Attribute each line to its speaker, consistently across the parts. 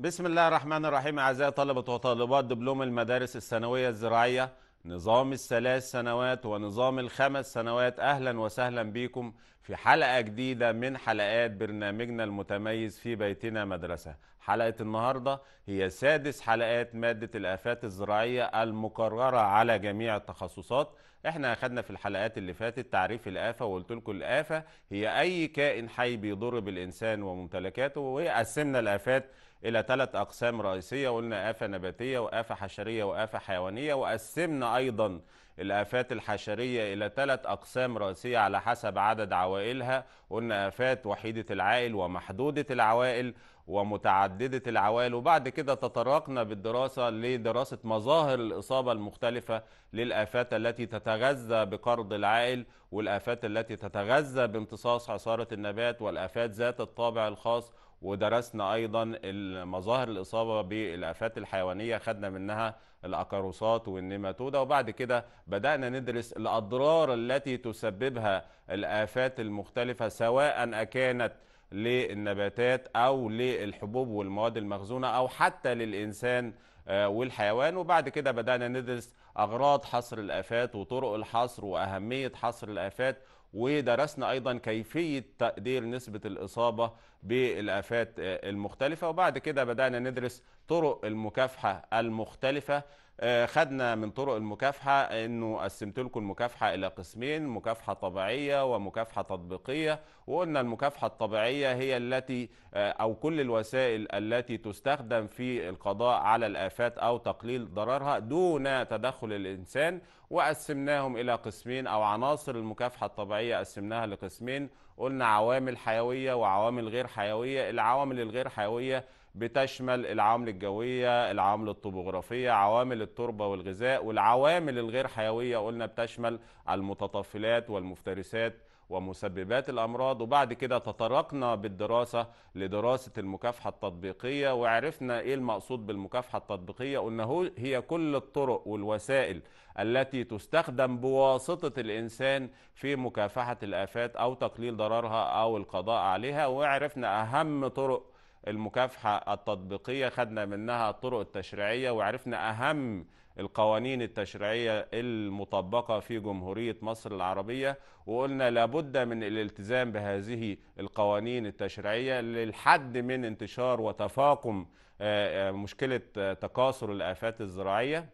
Speaker 1: بسم الله الرحمن الرحيم أعزائي طلبة وطالبات دبلوم المدارس الثانوية الزراعية نظام الثلاث سنوات ونظام الخمس سنوات أهلا وسهلا بكم في حلقة جديدة من حلقات برنامجنا المتميز في بيتنا مدرسة حلقة النهاردة هي سادس حلقات مادة الآفات الزراعية المقررة على جميع التخصصات احنا اخدنا في الحلقات اللي فاتت تعريف الآفة وقلت لكم الآفة هي أي كائن حي بيضر بالإنسان وممتلكاته وقسمنا الآفات الى ثلاث اقسام رئيسيه قلنا افه نباتيه وافه حشريه وافه حيوانيه وقسمنا ايضا الافات الحشريه الى ثلاث اقسام رئيسيه على حسب عدد عوائلها قلنا افات وحيده العائل ومحدوده العوائل ومتعدده العوائل وبعد كده تطرقنا بالدراسه لدراسه مظاهر الاصابه المختلفه للافات التي تتغذى بقرض العائل والافات التي تتغذى بامتصاص عصاره النبات والافات ذات الطابع الخاص ودرسنا ايضا مظاهر الاصابه بالافات الحيوانيه خدنا منها الاكاروسات والنيماتودا وبعد كده بدانا ندرس الاضرار التي تسببها الافات المختلفه سواء اكانت للنباتات او للحبوب والمواد المخزونه او حتى للانسان آه، والحيوان وبعد كده بدانا ندرس اغراض حصر الافات وطرق الحصر واهميه حصر الافات ودرسنا أيضا كيفية تقدير نسبة الإصابة بالآفات المختلفة وبعد كده بدأنا ندرس طرق المكافحه المختلفه آه، خدنا من طرق المكافحه انه قسمت لكم المكافحه الى قسمين مكافحه طبيعيه ومكافحه تطبيقيه وقلنا المكافحه الطبيعيه هي التي آه، او كل الوسائل التي تستخدم في القضاء على الافات او تقليل ضررها دون تدخل الانسان وقسمناهم الى قسمين او عناصر المكافحه الطبيعيه قسمناها لقسمين قلنا عوامل حيويه وعوامل غير حيويه العوامل الغير حيويه بتشمل العوامل الجويه، العوامل الطبوغرافيه، عوامل التربه والغذاء والعوامل الغير حيويه قلنا بتشمل المتطفلات والمفترسات ومسببات الأمراض وبعد كده تطرقنا بالدراسة لدراسة المكافحة التطبيقية وعرفنا إيه المقصود بالمكافحة التطبيقية وأنه هي كل الطرق والوسائل التي تستخدم بواسطة الإنسان في مكافحة الآفات أو تقليل ضررها أو القضاء عليها وعرفنا أهم طرق المكافحة التطبيقية خدنا منها الطرق التشريعية وعرفنا أهم القوانين التشريعية المطبقة في جمهورية مصر العربية وقلنا لابد من الالتزام بهذه القوانين التشريعية للحد من انتشار وتفاقم آه، آه، مشكلة آه، تكاثر الآفات الزراعية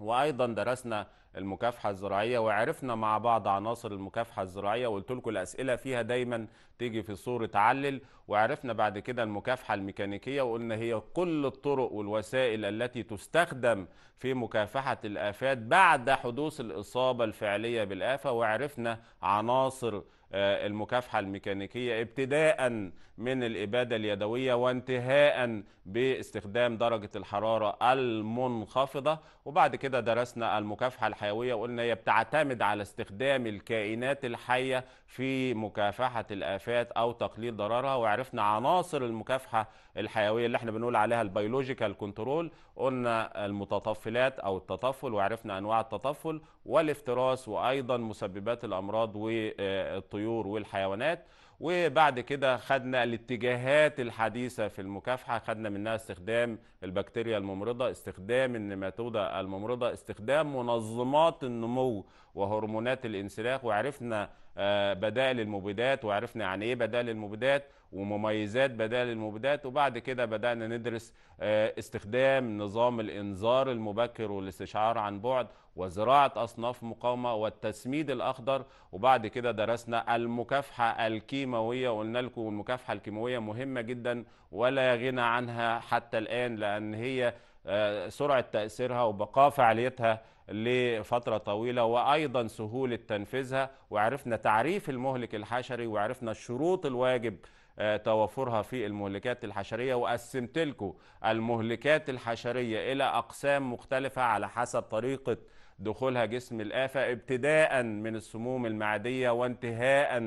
Speaker 1: وأيضا درسنا المكافحه الزراعيه وعرفنا مع بعض عناصر المكافحه الزراعيه وقلت لكم الاسئله فيها دايما تيجي في صوره علل وعرفنا بعد كده المكافحه الميكانيكيه وقلنا هي كل الطرق والوسائل التي تستخدم في مكافحه الافات بعد حدوث الاصابه الفعليه بالافه وعرفنا عناصر آه، المكافحه الميكانيكيه ابتداء من الاباده اليدويه وانتهاء باستخدام درجه الحراره المنخفضه وبعد كده درسنا المكافحه الحيويه وقلنا هي بتعتمد على استخدام الكائنات الحيه في مكافحه الافات او تقليل ضررها وعرفنا عناصر المكافحه الحيويه اللي احنا بنقول عليها البيولوجيكال كنترول قلنا المتطفلات أو التطفل وعرفنا أنواع التطفل والافتراس وأيضا مسببات الأمراض والطيور والحيوانات وبعد كده خدنا الاتجاهات الحديثة في المكافحة خدنا منها استخدام البكتيريا الممرضة استخدام النماتودة الممرضة استخدام منظمات النمو وهرمونات الانسلاخ وعرفنا آه، بدائل المبيدات وعرفنا يعني ايه بدائل المبيدات ومميزات بدائل المبيدات وبعد كده بدأنا ندرس آه، استخدام نظام الإنذار المبكر والاستشعار عن بعد وزراعة أصناف مقاومة والتسميد الأخضر وبعد كده درسنا المكافحة الكيماوية وقلنا لكم المكافحة الكيماوية مهمة جدا ولا غنى عنها حتى الآن لأن هي آه، سرعة تأثيرها وبقاء فعاليتها لفترة طويلة وأيضا سهولة تنفيذها وعرفنا تعريف المهلك الحشري وعرفنا الشروط الواجب آه، توفرها في المهلكات الحشرية وقسمت لكم المهلكات الحشرية إلى أقسام مختلفة على حسب طريقة دخولها جسم الآفة ابتداء من السموم المعدية وانتهاء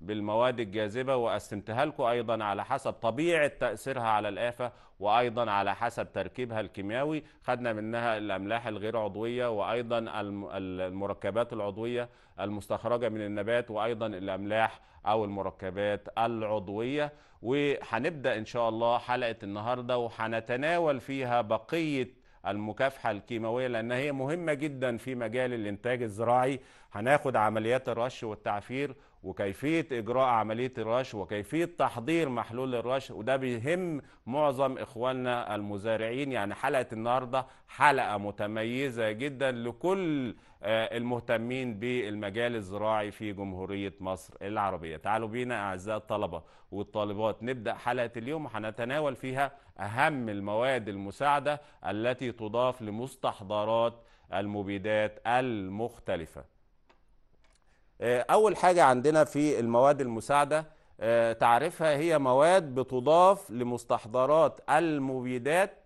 Speaker 1: بالمواد الجاذبة واستمتها لكم أيضا على حسب طبيعة تأثيرها على الآفة وأيضا على حسب تركيبها الكيميائي خدنا منها الأملاح الغير عضوية وأيضا المركبات العضوية المستخرجة من النبات وأيضا الأملاح أو المركبات العضوية وهنبدأ إن شاء الله حلقة النهاردة وهنتناول فيها بقية المكافحة الكيماوية لأن هي مهمة جدا في مجال الإنتاج الزراعي هناخد عمليات الرش والتعفير وكيفيه اجراء عمليه الرش وكيفيه تحضير محلول الرش وده بيهم معظم اخواننا المزارعين يعني حلقه النهارده حلقه متميزه جدا لكل آه، المهتمين بالمجال الزراعي في جمهوريه مصر العربيه تعالوا بينا اعزائي الطلبه والطالبات نبدا حلقه اليوم وهنتناول فيها اهم المواد المساعده التي تضاف لمستحضرات المبيدات المختلفه آه، اول حاجه عندنا في المواد المساعده آه، تعرفها هي مواد بتضاف لمستحضرات المبيدات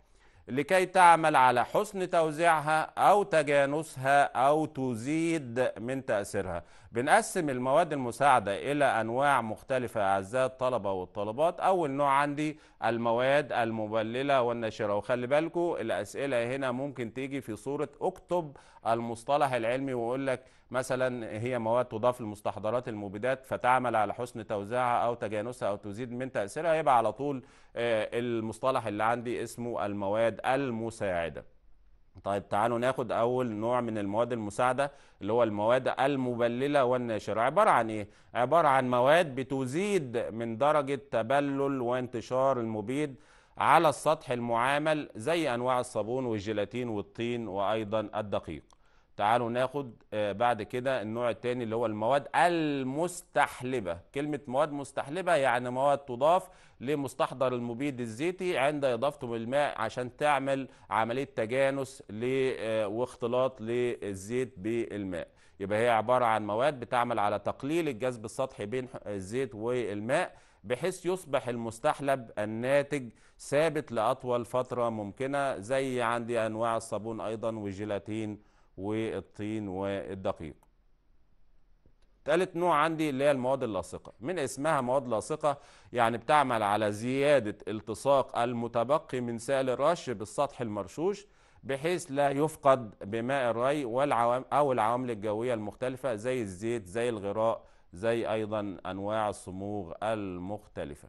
Speaker 1: لكي تعمل على حسن توزيعها او تجانسها او تزيد من تاثيرها بنقسم المواد المساعده الى انواع مختلفه اعزائي الطلبه والطالبات اول نوع عندي المواد المبلله والنشره وخلي بالكم الاسئله هنا ممكن تيجي في صوره اكتب المصطلح العلمي واقول لك مثلا هي مواد تضاف للمستحضرات المبيدات فتعمل على حسن توزيعها او تجانسها او تزيد من تاثيرها يبقى على طول آه، المصطلح اللي عندي اسمه المواد المساعده طيب تعالوا ناخد اول نوع من المواد المساعده اللي هو المواد المبلله والناشره عباره عن ايه عباره عن مواد بتزيد من درجه تبلل وانتشار المبيد على السطح المعامل زي انواع الصابون والجيلاتين والطين وايضا الدقيق تعالوا ناخد آه، بعد كده النوع الثاني اللي هو المواد المستحلبة كلمة مواد مستحلبة يعني مواد تضاف لمستحضر المبيد الزيتي عند إضافته الماء عشان تعمل عملية تجانس آه، واختلاط للزيت بالماء يبقى هي عبارة عن مواد بتعمل على تقليل الجذب السطحي بين الزيت والماء بحيث يصبح المستحلب الناتج ثابت لأطول فترة ممكنة زي عندي أنواع الصابون أيضا والجيلاتين والطين والدقيق تالت نوع عندي اللي هي المواد اللاصقة من اسمها مواد لاصقة يعني بتعمل على زيادة التصاق المتبقي من سائل الرش بالسطح المرشوش بحيث لا يفقد بماء الري والعوام أو العوامل الجوية المختلفة زي الزيت زي الغراء زي أيضا أنواع الصموغ المختلفة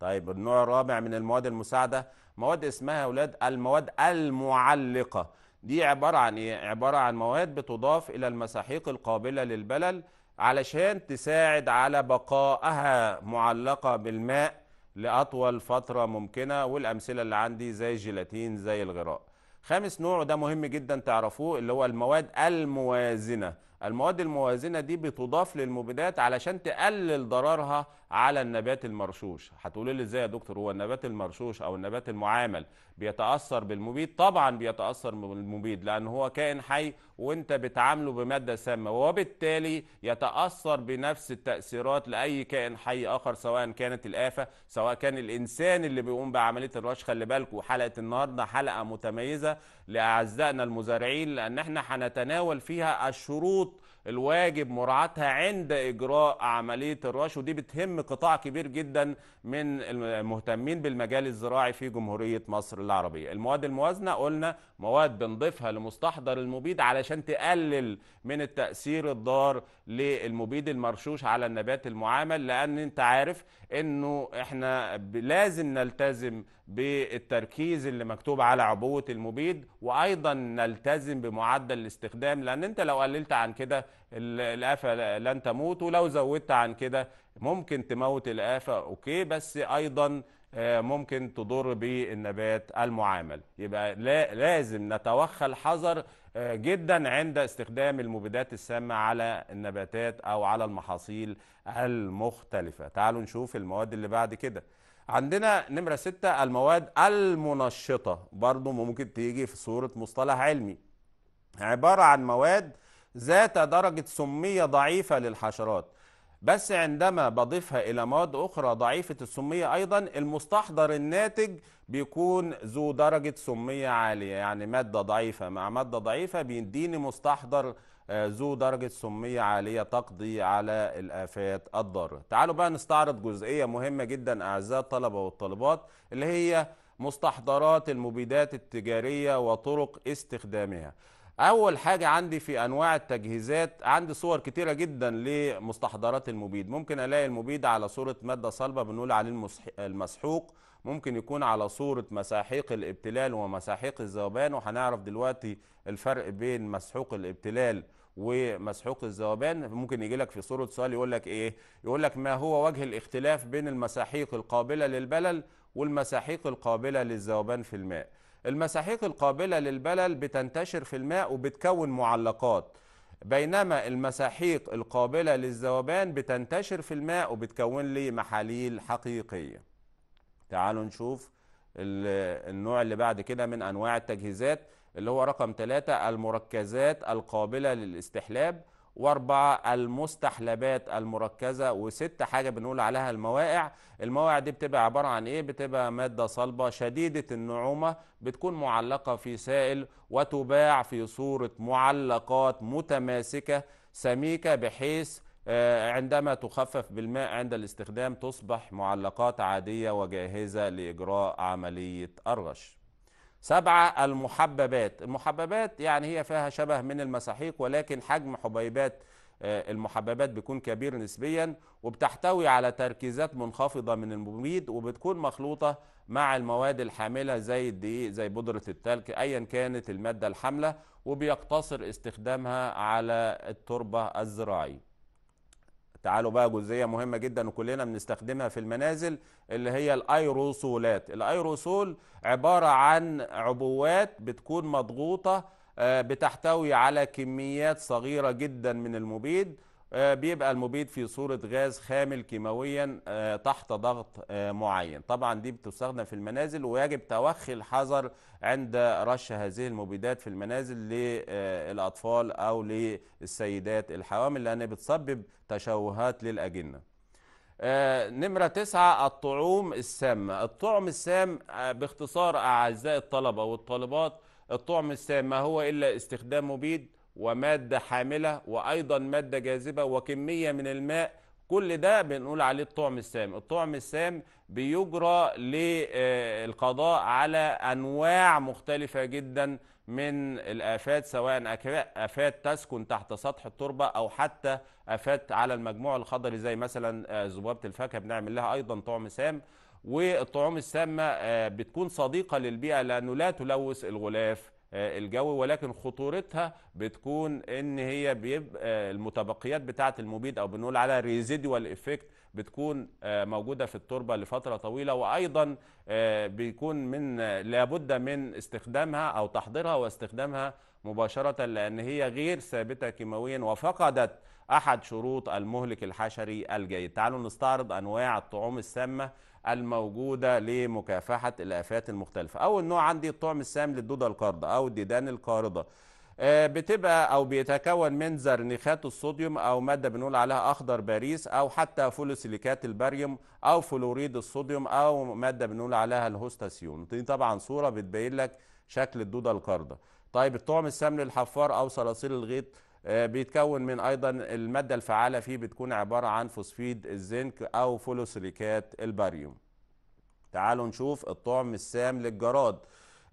Speaker 1: طيب النوع الرابع من المواد المساعدة مواد اسمها أولاد المواد المعلقة دي عبارة عن إيه؟ عبارة عن مواد بتضاف إلى المساحيق القابلة للبلل علشان تساعد على بقائها معلقة بالماء لأطول فترة ممكنة والأمثلة اللي عندي زي الجيلاتين زي الغراء خامس نوع وده مهم جدا تعرفوه اللي هو المواد الموازنة المواد الموازنة دي بتضاف للمبيدات علشان تقلل ضررها على النبات المرشوش هتقول لي ازاي يا دكتور هو النبات المرشوش او النبات المعامل بيتأثر بالمبيد طبعا بيتأثر بالمبيد لان هو كائن حي وانت بتعامله بمادة سامة وبالتالي يتأثر بنفس التأثيرات لأي كائن حي آخر سواء كانت الآفة سواء كان الإنسان اللي بيقوم بعملية الرش خلي بالكوا حلقة النهاردة حلقة متميزة لأعزائنا المزارعين لأن احنا هنتناول فيها الشروط الواجب مراعاتها عند إجراء عملية الرش ودي بتهم قطاع كبير جدا من المهتمين بالمجال الزراعي في جمهورية مصر العربية المواد الموازنة قلنا مواد بنضيفها لمستحضر المبيد علشان تقلل من التأثير الضار للمبيد المرشوش على النبات المعامل لأن أنت عارف أنه إحنا لازم نلتزم بالتركيز اللي مكتوب على عبوة المبيد وأيضا نلتزم بمعدل الاستخدام لأن أنت لو قللت عن كده الآفة لن تموت ولو زودت عن كده ممكن تموت الآفة أوكي بس أيضا آه، ممكن تضر بالنبات المعامل يبقى لا لازم نتوخى الحذر آه، جدا عند استخدام المبيدات السامة على النباتات أو على المحاصيل المختلفة تعالوا نشوف المواد اللي بعد كده عندنا نمرة ستة المواد المنشطة برضو ممكن تيجي في صورة مصطلح علمي عبارة عن مواد ذات درجة سمية ضعيفة للحشرات بس عندما بضيفها إلى مواد أخرى ضعيفة السمية أيضا المستحضر الناتج بيكون ذو درجة سمية عالية يعني مادة ضعيفة مع مادة ضعيفة بيديني مستحضر آه، ذو درجة سمية عالية تقضي على الآفات الضارة تعالوا بقى نستعرض جزئية مهمة جدا أعزائي الطلبة والطالبات اللي هي مستحضرات المبيدات التجارية وطرق استخدامها اول حاجه عندي في انواع التجهيزات عندي صور كتيره جدا لمستحضرات المبيد ممكن الاقي المبيد على صوره ماده صلبه بنقول عليه المسحوق ممكن يكون على صوره مساحيق الابتلال ومساحيق الذوبان وهنعرف دلوقتي الفرق بين مسحوق الابتلال ومسحوق الذوبان ممكن يجي لك في صوره سؤال يقول لك ايه يقول لك ما هو وجه الاختلاف بين المساحيق القابله للبلل والمساحيق القابله للذوبان في الماء المساحيق القابلة للبلل بتنتشر في الماء وبتكون معلقات بينما المساحيق القابلة للذوبان بتنتشر في الماء وبتكون لي محاليل حقيقية تعالوا نشوف النوع اللي بعد كده من أنواع التجهيزات اللي هو رقم ثلاثة المركزات القابلة للاستحلاب واربعه المستحلبات المركزه وسته حاجه بنقول عليها الموائع الموائع دي بتبقى عباره عن ايه بتبقى ماده صلبه شديده النعومه بتكون معلقه في سائل وتباع في صوره معلقات متماسكه سميكه بحيث آه، عندما تخفف بالماء عند الاستخدام تصبح معلقات عاديه وجاهزه لاجراء عمليه الرش سبعة المحببات المحببات يعني هي فيها شبه من المساحيق ولكن حجم حبيبات آه، المحببات بيكون كبير نسبيا وبتحتوي على تركيزات منخفضة من المبيد وبتكون مخلوطة مع المواد الحاملة زي الدقيق زي بودرة التلك أيا كانت المادة الحاملة وبيقتصر استخدامها على التربة الزراعية تعالوا بقى جزئيه مهمه جدا وكلنا بنستخدمها في المنازل اللي هي الايروسولات الايروسول عباره عن عبوات بتكون مضغوطه آه، بتحتوي على كميات صغيره جدا من المبيد آه، بيبقى المبيد في صورة غاز خامل كيماويا آه، تحت ضغط آه، معين طبعا دي بتستخدم في المنازل ويجب توخي الحذر عند رش هذه المبيدات في المنازل للأطفال أو للسيدات الحوامل لأن بتسبب تشوهات للأجنة نمرة تسعة الطعوم السام الطعم السام باختصار أعزائي الطلبة والطالبات الطعم السام ما هو إلا استخدام مبيد ومادة حاملة وأيضا مادة جاذبة وكمية من الماء كل ده بنقول عليه الطعم السام الطعم السام بيجرى للقضاء على أنواع مختلفة جدا من الآفات سواء آفات تسكن تحت سطح التربة أو حتى آفات على المجموع الخضري زي مثلا ذبابة آه، الفاكهة بنعمل لها أيضا طعم سام والطعوم السامة آه، بتكون صديقة للبيئة لأنه لا تلوث الغلاف آه، الجوي ولكن خطورتها بتكون ان هي بيبقى المتبقيات بتاعه المبيد او بنقول على ريزيديوال افكت بتكون آه، موجودة في التربة لفترة طويلة وأيضا آه، بيكون من لابد من استخدامها أو تحضيرها واستخدامها مباشرة لأن هي غير ثابتة كيماويا وفقدت أحد شروط المهلك الحشري الجيد تعالوا نستعرض أنواع الطعوم السامة الموجودة لمكافحة الآفات المختلفة أول نوع عندي الطعم السام للدودة القاردة أو الديدان القاردة آه، بتبقى او بيتكون من زرنيخات الصوديوم او ماده بنقول عليها اخضر باريس او حتى فولوسيليكات الباريوم او فلوريد الصوديوم او ماده بنقول عليها الهوستاسيون دي طبعا صوره بتبين لك شكل الدوده القارده طيب الطعم السمن الحفار او صراصير الغيط آه، بيتكون من ايضا الماده الفعاله فيه بتكون عباره عن فوسفيد الزنك او فولوسيليكات الباريوم تعالوا نشوف الطعم السام للجراد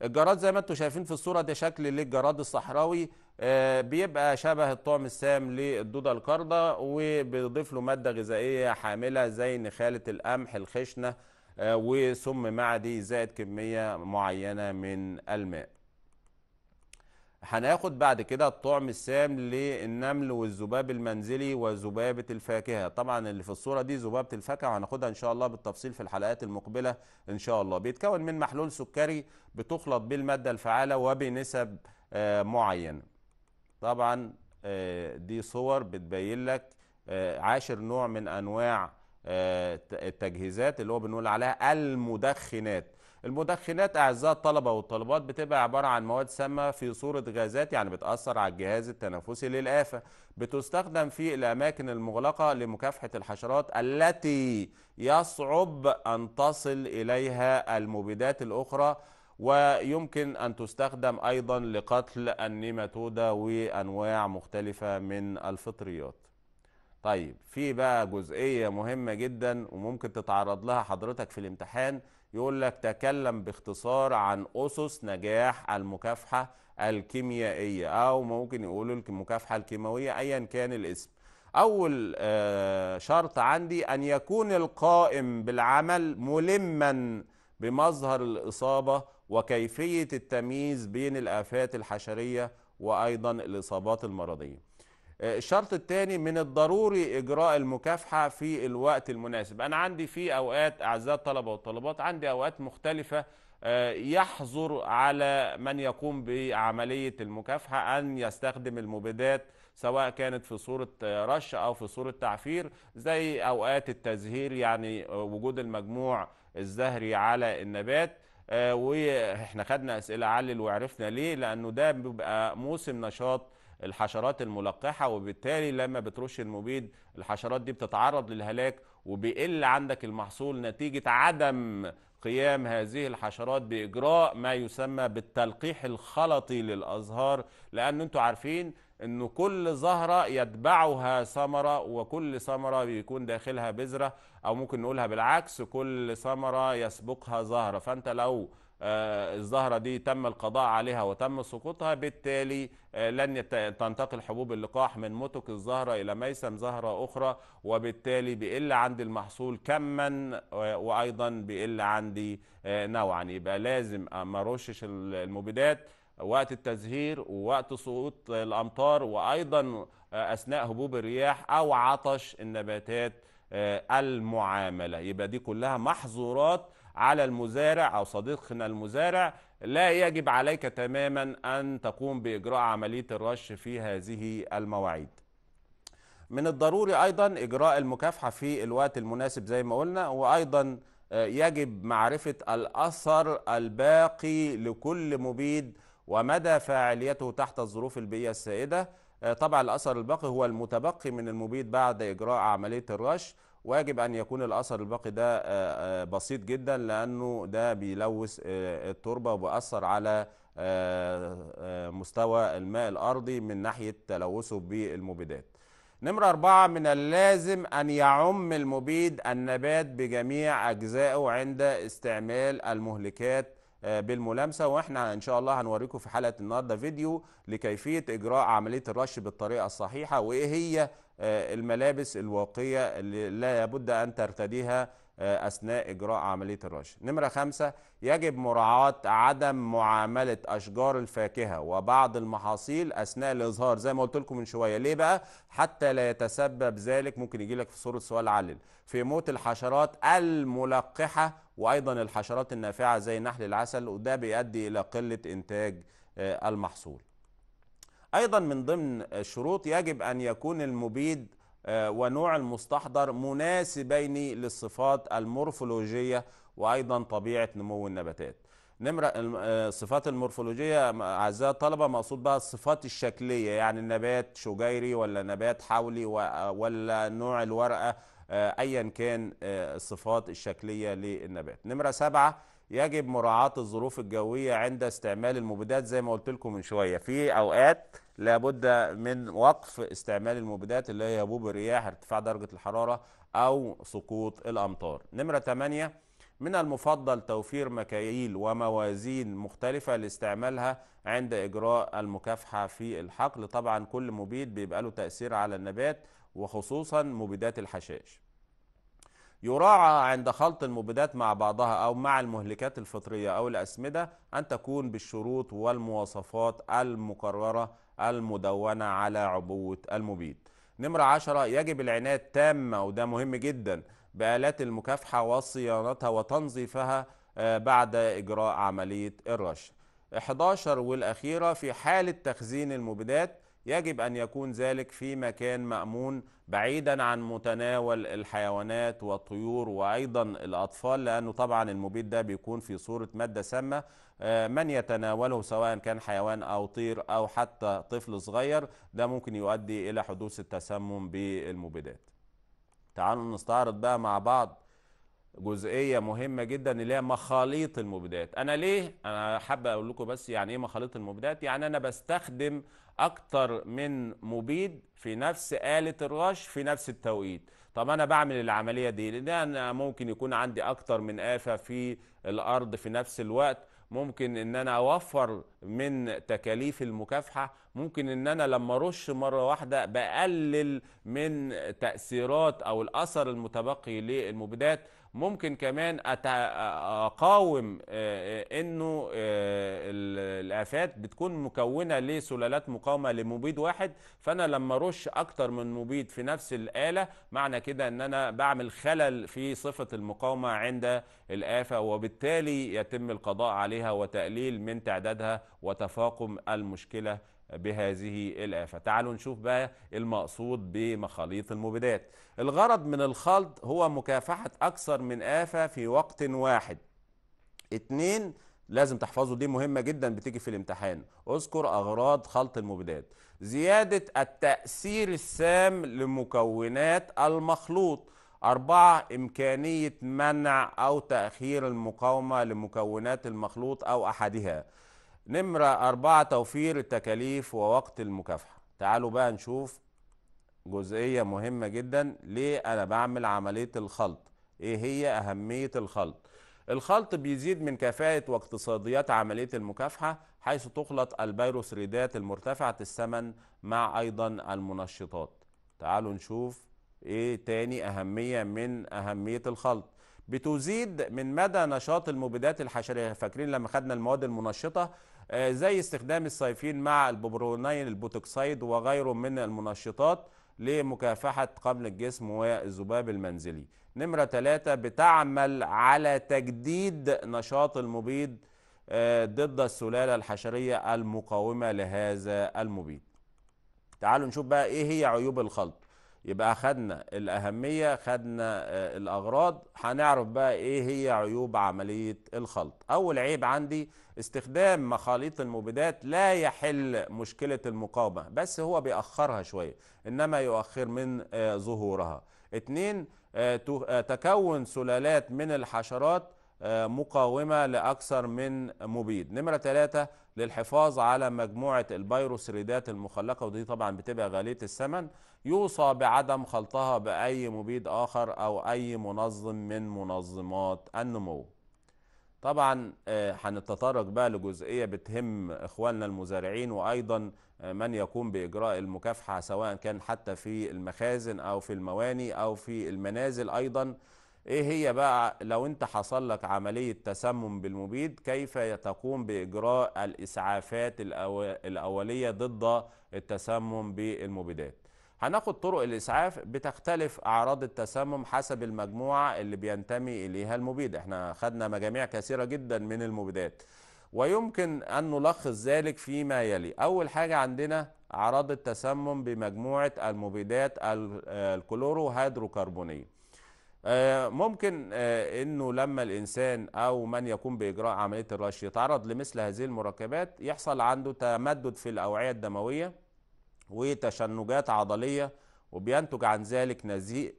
Speaker 1: الجراد زي ما انتم شايفين في الصوره ده شكل للجراد الصحراوي آه، بيبقى شبه الطعم السام للدوده القرده وبيضيف له ماده غذائيه حامله زي نخاله القمح الخشنه آه، وسم معدي زائد كميه معينه من الماء هناخد بعد كده الطعم السام للنمل والذباب المنزلي وذبابة الفاكهة طبعا اللي في الصورة دي ذبابة الفاكهة وهناخدها إن شاء الله بالتفصيل في الحلقات المقبلة إن شاء الله بيتكون من محلول سكري بتخلط به المادة الفعالة وبنسب آه، معينة طبعا آه، دي صور بتبين لك آه، عاشر نوع من أنواع التجهيزات اللي هو بنقول عليها المدخنات المدخنات اعزائي الطلبه والطالبات بتبقى عباره عن مواد سامه في صوره غازات يعني بتاثر على الجهاز التنفسي للافه بتستخدم في الاماكن المغلقه لمكافحه الحشرات التي يصعب ان تصل اليها المبيدات الاخرى ويمكن أن تستخدم أيضا لقتل النيماتودة وأنواع مختلفة من الفطريات طيب في بقى جزئية مهمة جدا وممكن تتعرض لها حضرتك في الامتحان يقول لك تكلم باختصار عن أسس نجاح المكافحة الكيميائية أو ممكن يقولوا المكافحة الكيماوية أيا كان الاسم أول آه، شرط عندي أن يكون القائم بالعمل ملما بمظهر الإصابة وكيفية التمييز بين الآفات الحشرية وأيضا الإصابات المرضية الشرط الثاني من الضروري اجراء المكافحه في الوقت المناسب انا عندي في اوقات اعزائي الطلبه والطالبات عندي اوقات مختلفه آه، يحظر على من يقوم بعمليه المكافحه ان يستخدم المبيدات سواء كانت في صورة آه، رش أو في صورة تعفير زي أوقات التزهير يعني آه، وجود المجموع الزهري على النبات واحنا خدنا أسئلة علل وعرفنا ليه لأنه ده بيبقى موسم نشاط الحشرات الملقحه وبالتالي لما بترش المبيد الحشرات دي بتتعرض للهلاك وبيقل عندك المحصول نتيجه عدم قيام هذه الحشرات باجراء ما يسمى بالتلقيح الخلطي للازهار لان أنتم عارفين أن كل زهره يتبعها ثمره وكل ثمره بيكون داخلها بذره او ممكن نقولها بالعكس كل ثمره يسبقها زهره فانت لو آه، الزهرة دي تم القضاء عليها وتم سقوطها بالتالي آه، لن تنتقل حبوب اللقاح من متك الزهرة إلى ميسم زهرة أخرى وبالتالي بيقل عندي المحصول كما وأيضا بيقل عندي آه، نوعا يبقى لازم ما أرشش المبيدات وقت التزهير ووقت سقوط الأمطار وأيضا أثناء هبوب الرياح أو عطش النباتات المعاملة يبقى دي كلها محظورات على المزارع أو صديقنا المزارع لا يجب عليك تماما أن تقوم بإجراء عملية الرش في هذه المواعيد من الضروري أيضا إجراء المكافحة في الوقت المناسب زي ما قلنا وأيضا آه، يجب معرفة الأثر الباقي لكل مبيد ومدى فاعليته تحت الظروف البيئية السائدة آه، طبعا الأثر الباقي هو المتبقي من المبيد بعد إجراء عملية الرش واجب أن يكون الأثر الباقي ده آه، آه، بسيط جدا لأنه ده بيلوث آه، التربة وبيأثر على مستوى الماء الأرضي من ناحية تلوثه بالمبيدات نمرة أربعة من اللازم أن يعم المبيد النبات بجميع أجزائه عند استعمال المهلكات بالملامسة وإحنا إن شاء الله هنوريكم في حلقة النهاردة فيديو لكيفية إجراء عملية الرش بالطريقة الصحيحة وإيه هي آه، الملابس الواقية اللي لا يبد أن ترتديها آه، أثناء إجراء عملية الرش نمرة خمسة يجب مراعاة عدم معاملة أشجار الفاكهة وبعض المحاصيل أثناء الإظهار زي ما قلت لكم من شوية ليه بقى؟ حتى لا يتسبب ذلك ممكن يجي لك في صورة سؤال علل في موت الحشرات الملقحة وأيضا الحشرات النافعة زي نحل العسل وده بيؤدي إلى قلة إنتاج آه، المحصول أيضا من ضمن الشروط يجب أن يكون المبيد آه، ونوع المستحضر مناسبين للصفات المورفولوجية وأيضا طبيعة نمو النباتات نمرة الصفات آه، المورفولوجية أعزائي الطلبة مقصود بها الصفات الشكلية يعني النبات شجيري ولا نبات حولي آه، ولا نوع الورقة أيا كان الصفات الشكلية للنبات نمرة سبعة يجب مراعاة الظروف الجوية عند استعمال المبيدات زي ما قلت لكم من شوية في أوقات لابد من وقف استعمال المبيدات اللي هي هبوب الرياح ارتفاع درجة الحرارة أو سقوط الأمطار نمرة 8 من المفضل توفير مكاييل وموازين مختلفة لاستعمالها عند إجراء المكافحة في الحقل طبعا كل مبيد بيبقى له تأثير على النبات وخصوصا مبيدات الحشائش يراعى عند خلط المبيدات مع بعضها أو مع المهلكات الفطرية أو الأسمدة أن تكون بالشروط والمواصفات المقررة المدونة على عبوة المبيد نمرة عشرة يجب العناية التامة وده مهم جدا بآلات المكافحة وصيانتها وتنظيفها آه، بعد إجراء عملية الرش 11 والأخيرة في حالة تخزين المبيدات يجب أن يكون ذلك في مكان مأمون بعيدا عن متناول الحيوانات والطيور وأيضا الأطفال لأنه طبعا المبيد ده بيكون في صورة مادة سامة آه، من يتناوله سواء كان حيوان أو طير أو حتى طفل صغير ده ممكن يؤدي إلى حدوث التسمم بالمبيدات تعالوا نستعرض بقى مع بعض جزئيه مهمه جدا اللي هي مخاليط المبيدات انا ليه انا حابب اقول لكم بس يعني ايه مخاليط المبيدات يعني انا بستخدم اكتر من مبيد في نفس آلة الرش في نفس التوقيت طب انا بعمل العمليه دي لان انا ممكن يكون عندي اكتر من آفة في الارض في نفس الوقت ممكن ان انا اوفر من تكاليف المكافحه ممكن ان انا لما ارش مره واحده بقلل من تاثيرات او الاثر المتبقي للمبيدات ممكن كمان اقاوم آه، آه، انه آه، الافات بتكون مكونه لسلالات مقاومه لمبيد واحد فانا لما ارش اكتر من مبيد في نفس الاله معنى كده ان انا بعمل خلل في صفه المقاومه عند الافه وبالتالي يتم القضاء عليها وتقليل من تعدادها وتفاقم المشكله بهذه الآفة تعالوا نشوف بقى المقصود بمخاليط المبيدات الغرض من الخلط هو مكافحة أكثر من آفة في وقت واحد اتنين لازم تحفظوا دي مهمة جدا بتيجي في الامتحان اذكر أغراض خلط المبيدات زيادة التأثير السام لمكونات المخلوط أربعة إمكانية منع أو تأخير المقاومة لمكونات المخلوط أو أحدها نمرة أربعة توفير التكاليف ووقت المكافحة تعالوا بقى نشوف جزئية مهمة جدا ليه أنا بعمل عملية الخلط إيه هي أهمية الخلط الخلط بيزيد من كفاءة واقتصاديات عملية المكافحة حيث تخلط البيروسريدات المرتفعة الثمن مع أيضا المنشطات تعالوا نشوف إيه تاني أهمية من أهمية الخلط بتزيد من مدى نشاط المبيدات الحشرية فاكرين لما خدنا المواد المنشطة آه، زي استخدام الصيفين مع الببرونين البوتوكسيد وغيره من المنشطات لمكافحة قبل الجسم والذباب المنزلي نمرة ثلاثة بتعمل على تجديد نشاط المبيد آه، ضد السلالة الحشرية المقاومة لهذا المبيد تعالوا نشوف بقى ايه هي عيوب الخلط يبقى خدنا الأهمية خدنا آه، الأغراض هنعرف بقى ايه هي عيوب عملية الخلط أول عيب عندي استخدام مخاليط المبيدات لا يحل مشكلة المقاومة بس هو بيأخرها شوية إنما يؤخر من آه، ظهورها اتنين آه، آه، تكون سلالات من الحشرات مقاومة لأكثر من مبيد نمرة ثلاثة للحفاظ على مجموعة ريدات المخلقة ودي طبعا بتبقى غالية الثمن يوصى بعدم خلطها بأي مبيد آخر أو أي منظم من منظمات النمو طبعا آه، هنتطرق بقى لجزئية بتهم إخواننا المزارعين وأيضا آه، من يقوم بإجراء المكافحة سواء كان حتى في المخازن أو في المواني أو في المنازل أيضا إيه هي بقى لو أنت حصل لك عملية تسمم بالمبيد كيف تقوم بإجراء الإسعافات الأولية ضد التسمم بالمبيدات هناخد طرق الإسعاف بتختلف أعراض التسمم حسب المجموعة اللي بينتمي إليها المبيد احنا خدنا مجاميع كثيرة جدا من المبيدات ويمكن أن نلخص ذلك فيما يلي أول حاجة عندنا أعراض التسمم بمجموعة المبيدات آه، الكلوروهيدروكربونية آه، ممكن آه، انه لما الانسان او من يقوم باجراء عمليه الرش يتعرض لمثل هذه المركبات يحصل عنده تمدد في الاوعيه الدمويه وتشنجات عضلية وبينتج عن ذلك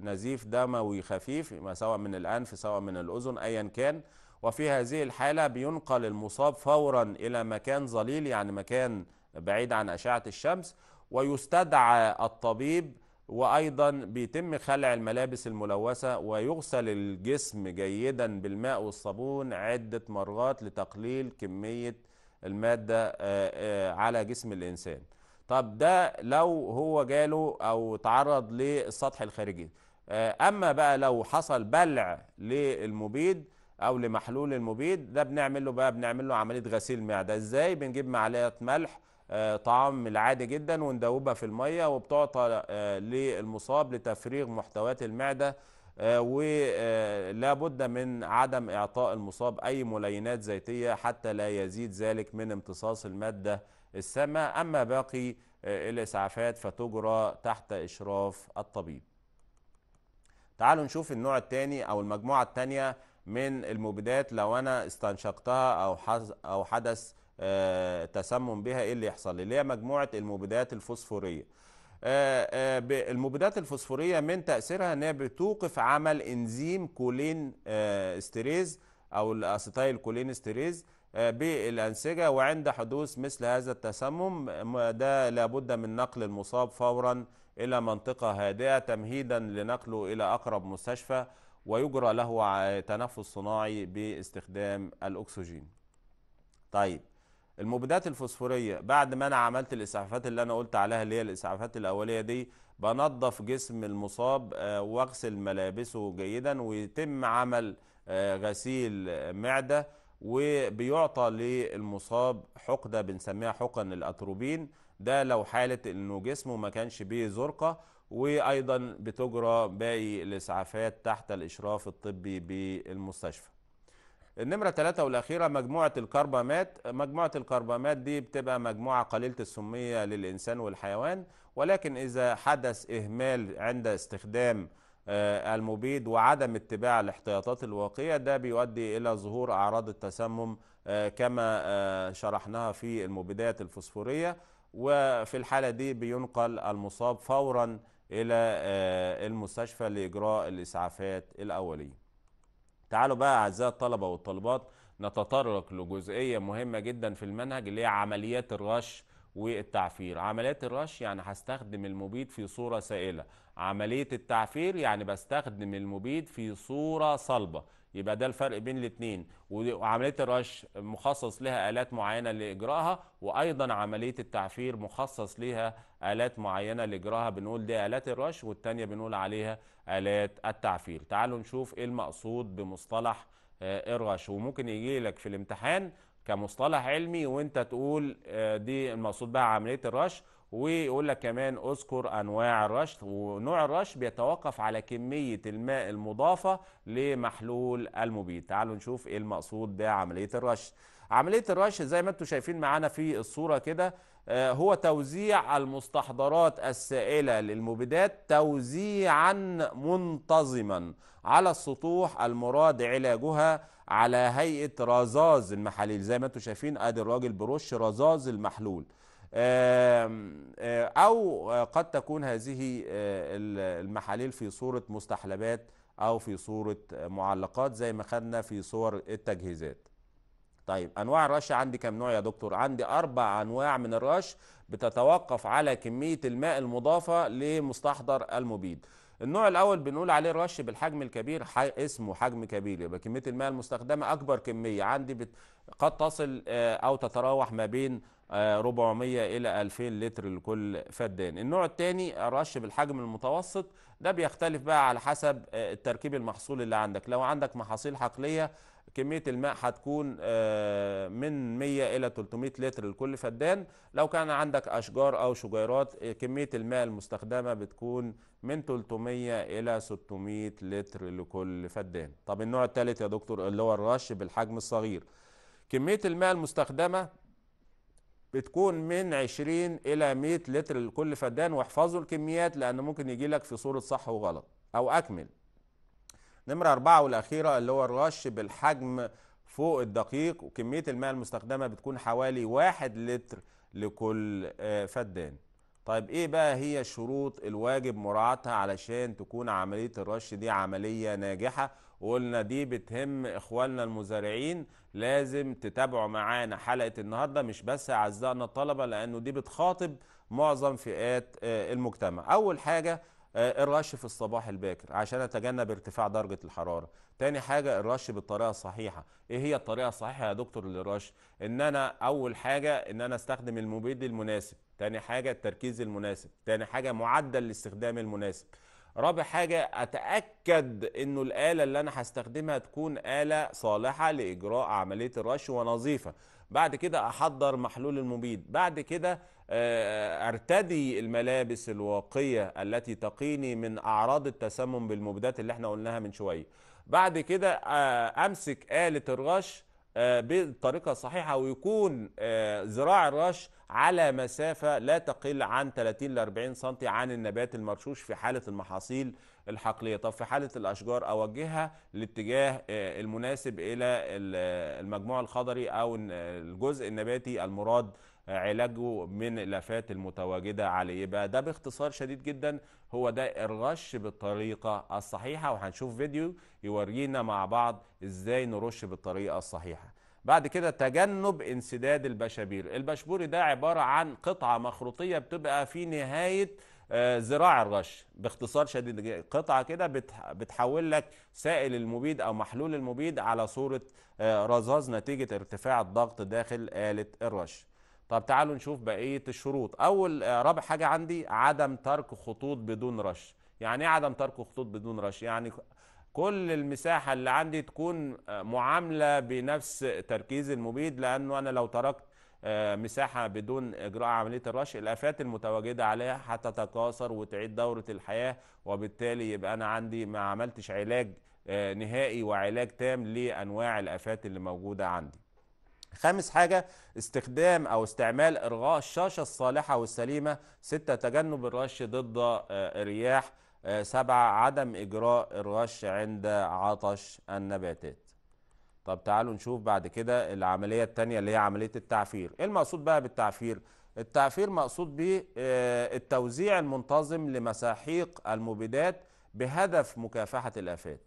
Speaker 1: نزيف دموي خفيف سواء من الأنف سواء من الأذن أيا كان وفي هذه الحالة بينقل المصاب فورا إلى مكان ظليل يعني مكان بعيد عن أشعة الشمس ويستدعى الطبيب وأيضا بيتم خلع الملابس الملوثة ويغسل الجسم جيدا بالماء والصابون عدة مرات لتقليل كمية المادة آه، آه، على جسم الإنسان طب ده لو هو جاله او تعرض للسطح الخارجي آه، اما بقى لو حصل بلع للمبيد او لمحلول المبيد ده بنعمل له بقى بنعمل له عمليه غسيل معده ازاي بنجيب معلقه ملح آه، طعام العادي جدا وندوبها في الميه وبتعطى آه، للمصاب لتفريغ محتويات المعده ولا بد من عدم اعطاء المصاب اي ملينات زيتيه حتى لا يزيد ذلك من امتصاص الماده السامة أما باقي آه، الإسعافات فتجرى تحت إشراف الطبيب تعالوا نشوف النوع الثاني أو المجموعة الثانية من المبيدات لو أنا استنشقتها أو, أو حدث آه، تسمم بها إيه اللي يحصل اللي هي مجموعة المبيدات الفوسفورية آه، المبيدات الفوسفورية من تأثيرها أنها بتوقف عمل إنزيم كولين استريز أو الأسيتايل كولين استريز آه، بالأنسجة وعند حدوث مثل هذا التسمم ده لابد من نقل المصاب فورا إلى منطقة هادئة تمهيدا لنقله إلى أقرب مستشفى ويجرى له تنفس صناعي باستخدام الأكسجين طيب المبيدات الفوسفورية بعد ما أنا عملت الإسعافات اللي أنا قلت عليها اللي هي الإسعافات الأولية دي بنظف جسم المصاب آه، واغسل ملابسه جيدا ويتم عمل آه، غسيل معدة وبيعطى للمصاب حقنه بنسميها حقن الاتروبين ده لو حاله انه جسمه ما كانش بيه زرقه وايضا بتجرى باقي الاسعافات تحت الاشراف الطبي بالمستشفى النمرة ثلاثة والأخيرة مجموعة الكربامات مجموعة الكربامات دي بتبقى مجموعة قليلة السمية للإنسان والحيوان ولكن إذا حدث إهمال عند استخدام آه، المبيد وعدم اتباع الاحتياطات الواقية ده بيؤدي إلى ظهور أعراض التسمم آه، كما آه، شرحناها في المبيدات الفسفورية وفي الحالة دي بينقل المصاب فورا إلى المستشفى لإجراء الإسعافات الأولية تعالوا بقى أعزائي الطلبة والطالبات نتطرق لجزئية مهمة جدا في المنهج اللي هي عمليات الرش والتعفير عملية الرش يعني هستخدم المبيد في صورة سائلة عملية التعفير يعني بستخدم المبيد في صورة صلبة يبقى ده الفرق بين الاثنين وعملية الرش مخصص لها آلات معينة لإجراءها وأيضا عملية التعفير مخصص لها آلات معينة لإجراءها بنقول دي آلات الرش والتانية بنقول عليها آلات التعفير تعالوا نشوف إيه المقصود بمصطلح آه، الرش وممكن يجي لك في الامتحان كمصطلح علمي وانت تقول آه، دي المقصود بها عمليه الرش ويقول لك كمان اذكر انواع الرش ونوع الرش بيتوقف على كميه الماء المضافه لمحلول المبيد تعالوا نشوف ايه المقصود بعمليه الرش عمليه الرش زي ما انتم شايفين معانا في الصوره كده آه، هو توزيع المستحضرات السائلة للمبيدات توزيعا منتظما على السطوح المراد علاجها على هيئة رزاز المحاليل زي ما انتم شايفين ادي الراجل بروش رزاز المحلول آه، أو آه، قد تكون هذه المحاليل في صورة مستحلبات أو في صورة معلقات زي ما خدنا في صور التجهيزات طيب انواع الرش عندي كم نوع يا دكتور عندي اربع انواع من الرش بتتوقف على كميه الماء المضافه لمستحضر المبيد النوع الاول بنقول عليه الرش بالحجم الكبير حي... اسمه حجم كبير يبقى كميه الماء المستخدمه اكبر كميه عندي بت... قد تصل آه، او تتراوح ما بين 400 آه، إلى 2000 لتر لكل فدان النوع الثاني الرش بالحجم المتوسط ده بيختلف بقى على حسب آه، التركيب المحصول اللي عندك لو عندك محاصيل حقلية كمية الماء هتكون آه، من 100 إلى 300 لتر لكل فدان لو كان عندك أشجار أو شجيرات كمية الماء المستخدمة بتكون من 300 إلى 600 لتر لكل فدان طب النوع الثالث يا دكتور اللي هو الرش بالحجم الصغير كمية الماء المستخدمة بتكون من 20 إلى 100 لتر لكل فدان واحفظوا الكميات لأن ممكن يجي لك في صورة صح وغلط أو أكمل نمرة أربعة والأخيرة اللي هو الرش بالحجم فوق الدقيق وكمية الماء المستخدمة بتكون حوالي واحد لتر لكل آه، فدان طيب ايه بقى هي الشروط الواجب مراعاتها علشان تكون عملية الرش دي عملية ناجحة وقلنا دي بتهم اخواننا المزارعين لازم تتابعوا معانا حلقة النهاردة مش بس أعزائنا الطلبة لأنه دي بتخاطب معظم فئات آه، المجتمع أول حاجة آه، الرش في الصباح الباكر عشان اتجنب ارتفاع درجه الحراره تاني حاجه الرش بالطريقه الصحيحه ايه هي الطريقه الصحيحه يا دكتور للرش ان انا اول حاجه ان انا استخدم المبيد المناسب تاني حاجه التركيز المناسب تاني حاجه معدل الاستخدام المناسب رابع حاجة أتأكد أنه الآلة اللي أنا هستخدمها تكون آلة صالحة لإجراء عملية الرش ونظيفة بعد كده أحضر محلول المبيد بعد كده آه، أرتدي الملابس الواقية التي تقيني من أعراض التسمم بالمبيدات اللي احنا قلناها من شوية بعد كده آه، أمسك آلة الرش آه، بطريقه صحيحه ويكون آه، زراع الرش على مسافه لا تقل عن 30 ل 40 سم عن النبات المرشوش في حاله المحاصيل الحقليه طب في حاله الاشجار اوجهها الاتجاه آه، المناسب الى المجموع الخضري او الجزء النباتي المراد علاجه من الافات المتواجده عليه يبقى ده باختصار شديد جدا هو ده الرش بالطريقه الصحيحه وهنشوف فيديو يورينا مع بعض ازاي نرش بالطريقه الصحيحه بعد كده تجنب انسداد البشابير البشبوري ده عباره عن قطعه مخروطيه بتبقى في نهايه آه، زراع الرش باختصار شديد قطعه كده بتحول لك سائل المبيد او محلول المبيد على صوره آه، رزاز نتيجه ارتفاع الضغط داخل اله الرش طب تعالوا نشوف بقيه الشروط اول آه، رابع حاجه عندي عدم ترك خطوط بدون رش يعني ايه عدم ترك خطوط بدون رش يعني كل المساحه اللي عندي تكون آه، معامله بنفس تركيز المبيد لانه انا لو تركت آه، مساحه بدون اجراء عمليه الرش الافات المتواجده عليها هتتكاثر وتعيد دوره الحياه وبالتالي يبقى انا عندي ما عملتش علاج نهائي وعلاج تام لانواع الافات اللي موجوده عندي خامس حاجة استخدام أو استعمال إرغاء الشاشة الصالحة والسليمة ستة تجنب الرش ضد آه، الرياح آه، سبعة عدم إجراء الرش عند عطش النباتات طب تعالوا نشوف بعد كده العملية التانية اللي هي عملية التعفير إيه المقصود بقى بالتعفير؟ التعفير مقصود به آه، التوزيع المنتظم لمساحيق المبيدات بهدف مكافحة الآفات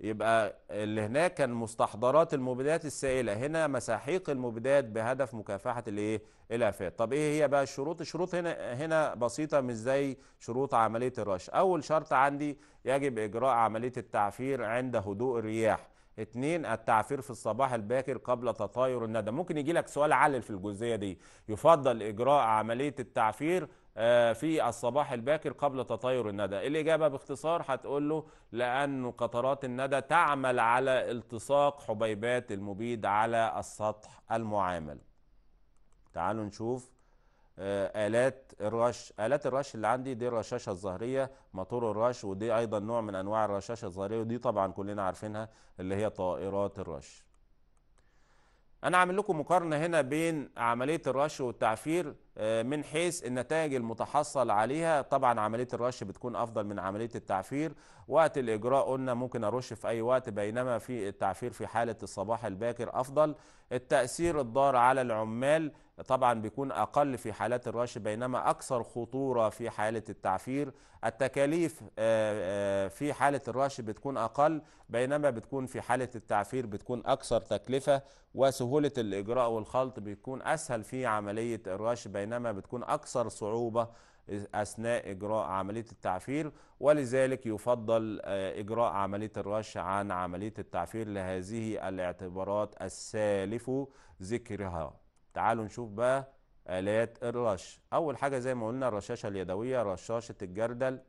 Speaker 1: يبقى اللي هناك كان مستحضرات المبيدات السائله هنا مساحيق المبيدات بهدف مكافحه الايه الافات طب ايه هي بقى الشروط الشروط هنا هنا بسيطه مش زي شروط عمليه الرش اول شرط عندي يجب اجراء عمليه التعفير عند هدوء الرياح اثنين التعفير في الصباح الباكر قبل تطاير الندى ممكن يجي لك سؤال علل في الجزئيه دي يفضل اجراء عمليه التعفير آه، في الصباح الباكر قبل تطاير الندى الإجابة باختصار هتقول له لأن قطرات الندى تعمل على التصاق حبيبات المبيد على السطح المعامل تعالوا نشوف آه، آلات الرش آلات الرش اللي عندي دي الرشاشة الظهرية مطور الرش ودي أيضا نوع من أنواع الرشاشة الظهرية ودي طبعا كلنا عارفينها اللي هي طائرات الرش انا عامل لكم مقارنه هنا بين عمليه الرش والتعفير آه، من حيث النتائج المتحصل عليها طبعا عمليه الرش بتكون افضل من عمليه التعفير وقت الاجراء قلنا ممكن ارش في اي وقت بينما في التعفير في حاله الصباح الباكر افضل التاثير الضار على العمال طبعا بيكون أقل في حالات الرش بينما أكثر خطورة في حالة التعفير التكاليف آه، آه، في حالة الرش بتكون أقل بينما بتكون في حالة التعفير بتكون أكثر تكلفة وسهولة الإجراء والخلط بيكون أسهل في عملية الرش بينما بتكون أكثر صعوبة أثناء إجراء عملية التعفير ولذلك يفضل آه، إجراء عملية الرش عن عملية التعفير لهذه الاعتبارات السالف ذكرها تعالوا نشوف بقى آلات الرش أول حاجة زي ما قلنا الرشاشة اليدوية رشاشة الجردل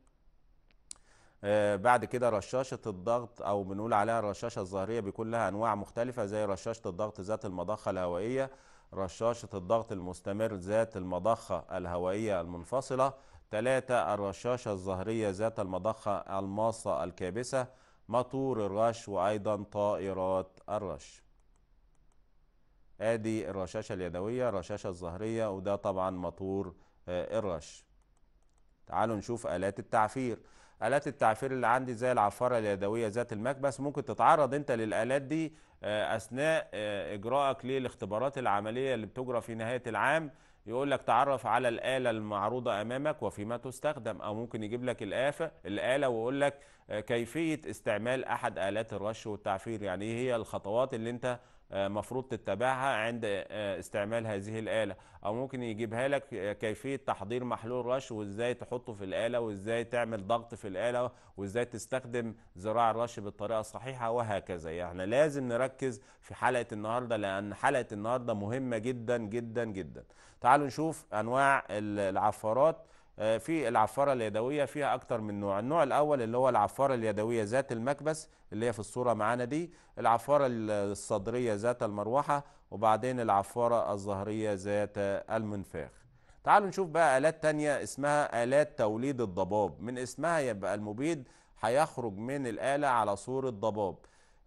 Speaker 1: آه بعد كده رشاشة الضغط أو بنقول عليها الرشاشة الظهرية بيكون لها أنواع مختلفة زي رشاشة الضغط ذات المضخة الهوائية رشاشة الضغط المستمر ذات المضخة الهوائية المنفصلة ثلاثة الرشاشة الظهرية ذات المضخة الماصة الكابسة مطور الرش وأيضا طائرات الرش ادي الرشاشة اليدوية الرشاشة الظهرية وده طبعا مطور آه، الرش تعالوا نشوف آلات التعفير آلات التعفير اللي عندي زي العفارة اليدوية ذات المكبس ممكن تتعرض انت للآلات دي آه، أثناء آه، إجراءك للاختبارات العملية اللي بتجرى في نهاية العام يقول لك تعرف على الآلة المعروضة أمامك وفيما تستخدم أو ممكن يجيب لك الآفة الآلة ويقول لك كيفية استعمال أحد آلات الرش والتعفير يعني إيه هي الخطوات اللي أنت آه، مفروض تتبعها عند آه، استعمال هذه الآلة أو ممكن يجيبها لك آه، كيفية تحضير محلول رش وإزاي تحطه في الآلة وإزاي تعمل ضغط في الآلة وإزاي تستخدم زراع الرش بالطريقة الصحيحة وهكذا يعني لازم نركز في حلقة النهاردة لأن حلقة النهاردة مهمة جدا جدا جدا تعالوا نشوف أنواع العفارات آه، في العفاره اليدويه فيها اكتر من نوع النوع الاول اللي هو العفاره اليدويه ذات المكبس اللي هي في الصوره معانا دي العفاره الصدريه ذات المروحه وبعدين العفاره الظهريه ذات المنفاخ تعالوا نشوف بقى آلات تانية اسمها آلات توليد الضباب من اسمها يبقى المبيد هيخرج من الآلة على صورة ضباب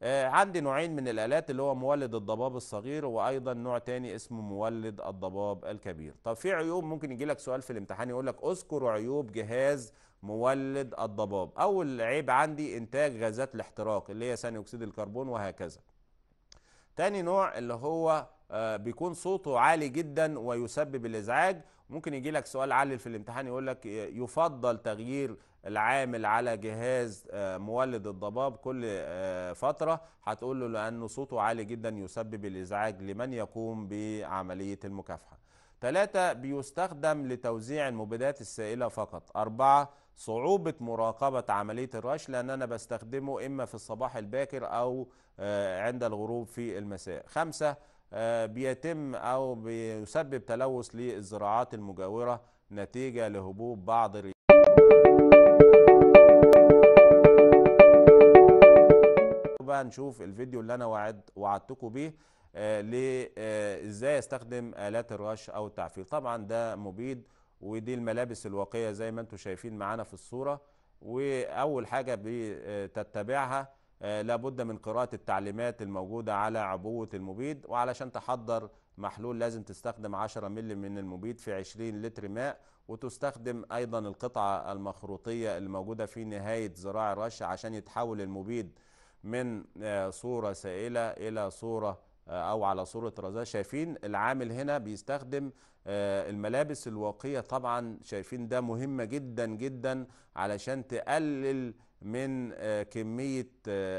Speaker 1: آه، عندي نوعين من الآلات اللي هو مولد الضباب الصغير وأيضا نوع تاني اسمه مولد الضباب الكبير طب في عيوب ممكن يجي لك سؤال في الامتحان يقول لك اذكر عيوب جهاز مولد الضباب أول عيب عندي إنتاج غازات الاحتراق اللي هي ثاني أكسيد الكربون وهكذا تاني نوع اللي هو آه، بيكون صوته عالي جدا ويسبب الازعاج ممكن يجي لك سؤال عالي في الامتحان يقول لك آه، يفضل تغيير العامل على جهاز آه، مولد الضباب كل آه، فترة هتقول له لأنه صوته عالي جدا يسبب الإزعاج لمن يقوم بعملية المكافحة ثلاثة بيستخدم لتوزيع المبيدات السائلة فقط أربعة صعوبة مراقبة عملية الرش لأن أنا بستخدمه إما في الصباح الباكر أو آه، عند الغروب في المساء خمسة بيتم أو بيسبب تلوث للزراعات المجاورة نتيجة لهبوب بعض بقى نشوف الفيديو اللي انا وعد وعدتكم بيه آه، آه، ازاي استخدم الات الرش او التعفير طبعا ده مبيد ودي الملابس الواقيه زي ما انتم شايفين معانا في الصوره واول حاجه بتتبعها آه، لابد من قراءه التعليمات الموجوده على عبوه المبيد وعلشان تحضر محلول لازم تستخدم 10 مل من المبيد في 20 لتر ماء وتستخدم ايضا القطعه المخروطيه اللي موجوده في نهايه زراع الرش عشان يتحول المبيد من آه، صورة سائلة إلى صورة آه، أو على صورة رزاة شايفين العامل هنا بيستخدم آه، الملابس الواقية طبعا شايفين ده مهمة جدا جدا علشان تقلل من كمية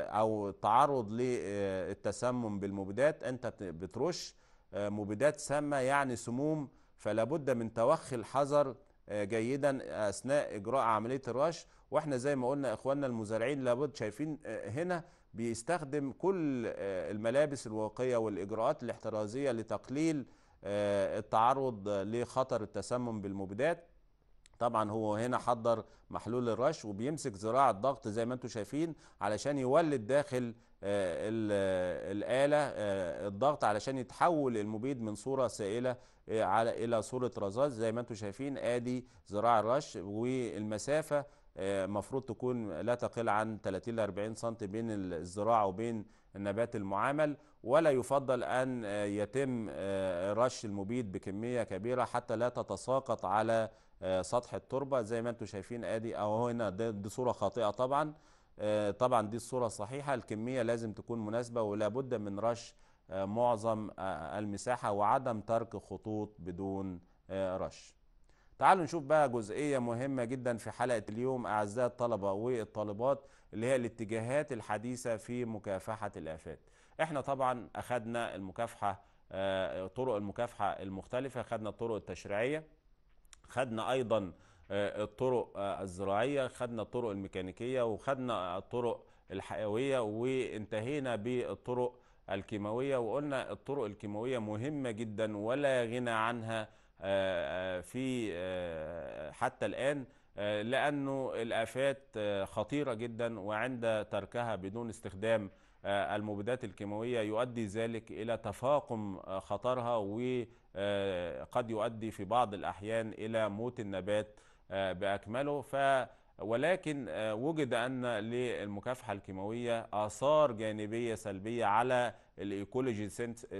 Speaker 1: أو تعرض للتسمم بالمبيدات أنت بترش مبيدات سامة يعني سموم فلابد من توخي الحذر جيدا أثناء إجراء عملية الرش واحنا زي ما قلنا اخواننا المزارعين لابد شايفين آه، هنا بيستخدم كل آه، الملابس الواقيه والاجراءات الاحترازيه لتقليل آه، التعرض لخطر التسمم بالمبيدات طبعا هو هنا حضر محلول الرش وبيمسك زراعه ضغط زي ما انتم شايفين علشان يولد داخل الآلة الضغط علشان يتحول المبيد من صورة سائلة على إلى صورة رزاز زي ما انتم شايفين آدي زراعة الرش والمسافة مفروض تكون لا تقل عن 30 ل 40 سم بين الزراعه وبين النبات المعامل ولا يفضل ان يتم آه، رش المبيد بكميه كبيره حتى لا تتساقط على آه، سطح التربه زي ما انتم شايفين ادي او هنا دي صوره خاطئه طبعا آه، طبعا دي الصوره الصحيحه الكميه لازم تكون مناسبه ولا بد من رش معظم المساحه وعدم ترك خطوط بدون رش تعالوا نشوف بقى جزئية مهمة جدا في حلقة اليوم أعزائي الطلبة والطالبات اللي هي الاتجاهات الحديثة في مكافحة الآفات احنا طبعا أخذنا المكافحة آه، طرق المكافحة المختلفة خدنا الطرق التشريعية خدنا أيضا آه، الطرق آه، الزراعية خدنا الطرق الميكانيكية وخدنا الطرق الحيوية وانتهينا بالطرق الكيماوية وقلنا الطرق الكيماوية مهمة جدا ولا غنى عنها آه، آه، في آه، حتى الآن لأنه الآفات خطيرة جدا وعند تركها بدون استخدام المبيدات الكيماوية يؤدي ذلك إلى تفاقم خطرها وقد يؤدي في بعض الأحيان إلى موت النبات بأكمله ف ولكن وجد أن للمكافحة الكيماوية آثار جانبية سلبية على الايكولوجي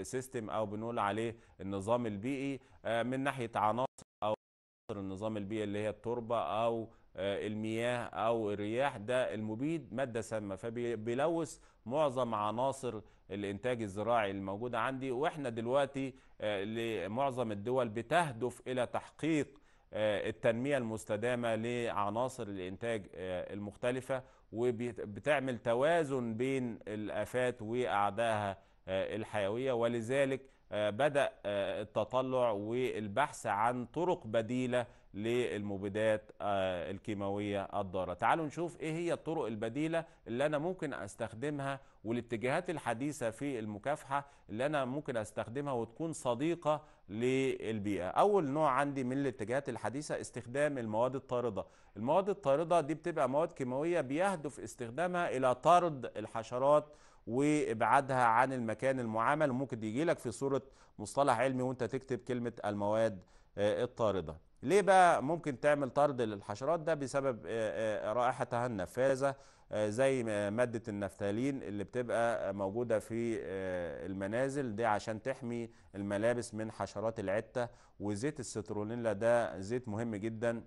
Speaker 1: سيستم او بنقول عليه النظام البيئي آه، من ناحيه عناصر او عناصر النظام البيئي اللي هي التربه او آه، المياه او الرياح ده المبيد ماده سامه فبيلوث معظم عناصر الانتاج الزراعي الموجوده عندي واحنا دلوقتي آه، لمعظم الدول بتهدف الى تحقيق التنميه المستدامه لعناصر الانتاج المختلفه وبتعمل توازن بين الافات واعدائها آه، الحيوية ولذلك آه، بدأ آه، التطلع والبحث عن طرق بديلة للمبيدات الكيماوية الضارة تعالوا نشوف ايه هي الطرق البديلة اللي انا ممكن استخدمها والاتجاهات الحديثة في المكافحة اللي انا ممكن استخدمها وتكون صديقة للبيئة اول نوع عندي من الاتجاهات الحديثة استخدام المواد الطاردة المواد الطاردة دي بتبقى مواد كيماوية بيهدف استخدامها الى طرد الحشرات وابعادها عن المكان المعامل ممكن يجي لك في صورة مصطلح علمي وانت تكتب كلمة المواد آه، الطاردة ليه بقى ممكن تعمل طرد للحشرات ده بسبب آه، آه، رائحتها النفاذة زي مادة النفتالين اللي بتبقى موجودة في المنازل دي عشان تحمي الملابس من حشرات العتة وزيت السترونيلا ده زيت مهم جدا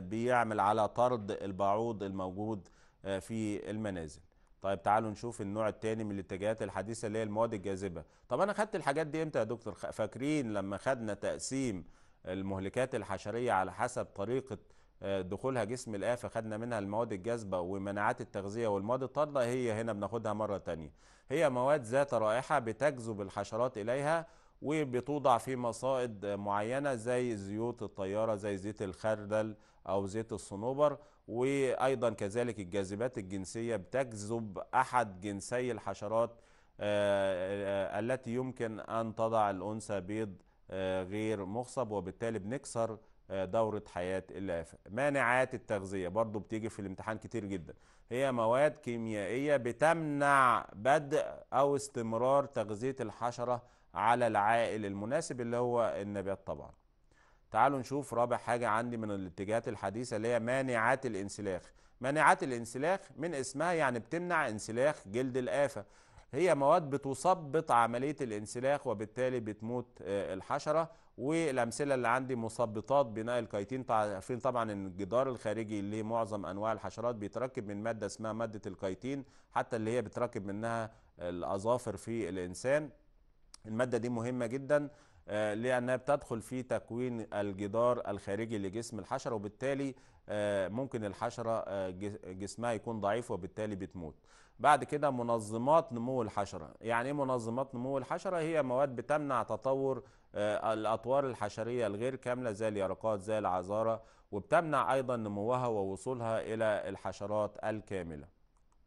Speaker 1: بيعمل على طرد البعوض الموجود في المنازل طيب تعالوا نشوف النوع الثاني من الاتجاهات الحديثه اللي هي المواد الجاذبه طب انا خدت الحاجات دي امتى يا دكتور فاكرين لما خدنا تقسيم المهلكات الحشريه على حسب طريقه آه، دخولها جسم الآفة خدنا منها المواد الجاذبة ومناعات التغذية والمواد الطاردة هي هنا بناخدها مرة تانية هي مواد ذات رائحة بتجذب الحشرات إليها وبتوضع في مصائد معينة زي زيوت الطيارة زي زيت الخردل أو زيت الصنوبر وايضا كذلك الجاذبات الجنسيه بتجذب احد جنسي الحشرات آه، آه، آه، التي يمكن ان تضع الانثى بيض غير مخصب وبالتالي بنكسر دورة حياة الآفة مانعات التغذية برضو بتيجي في الامتحان كتير جدا هي مواد كيميائية بتمنع بدء أو استمرار تغذية الحشرة على العائل المناسب اللي هو النبات طبعاً تعالوا نشوف رابع حاجة عندي من الاتجاهات الحديثة اللي هي مانعات الانسلاخ مانعات الانسلاخ من اسمها يعني بتمنع انسلاخ جلد الآفة هي مواد بتثبط عملية الانسلاخ وبالتالي بتموت آه، الحشرة والأمثلة اللي عندي مثبطات بناء الكيتين عارفين طبعا ان الجدار الخارجي اللي معظم أنواع الحشرات بيتركب من مادة اسمها مادة الكيتين حتى اللي هي بتركب منها الأظافر في الإنسان المادة دي مهمة جدا آه، لأنها بتدخل في تكوين الجدار الخارجي لجسم الحشرة وبالتالي آه، ممكن الحشرة آه، جسمها يكون ضعيف وبالتالي بتموت بعد كده منظمات نمو الحشرة يعني ايه منظمات نمو الحشرة هي مواد بتمنع تطور الأطوار الحشرية الغير كاملة زي اليرقات زي العذارة وبتمنع أيضا نموها ووصولها إلى الحشرات الكاملة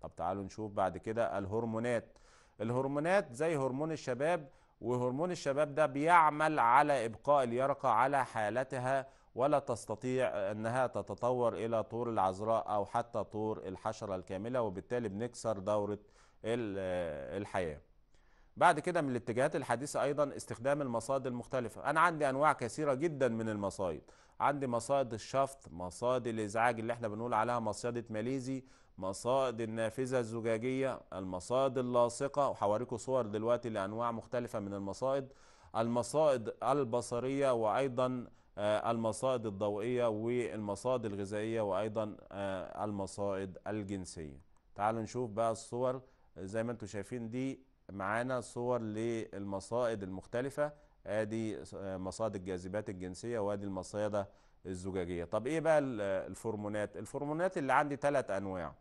Speaker 1: طب تعالوا نشوف بعد كده الهرمونات الهرمونات زي هرمون الشباب وهرمون الشباب ده بيعمل على إبقاء اليرقة على حالتها ولا تستطيع أنها تتطور إلى طور العذراء أو حتى طور الحشرة الكاملة وبالتالي بنكسر دورة الحياة بعد كده من الاتجاهات الحديثة أيضا استخدام المصائد المختلفة أنا عندي أنواع كثيرة جدا من المصائد عندي مصائد الشفط مصائد الإزعاج اللي احنا بنقول عليها مصيدة ماليزي مصائد النافذة الزجاجية المصائد اللاصقة وحواريكم صور دلوقتي لأنواع مختلفة من المصائد المصائد البصرية وأيضا آه، المصائد الضوئية والمصائد الغذائية وأيضا آه، المصائد الجنسية تعالوا نشوف بقى الصور زي ما انتم شايفين دي معانا صور للمصائد المختلفة ادي آه، مصائد الجاذبات الجنسية وادي المصيدة الزجاجية طب ايه بقى الفرمونات الفرمونات اللي عندي ثلاث انواع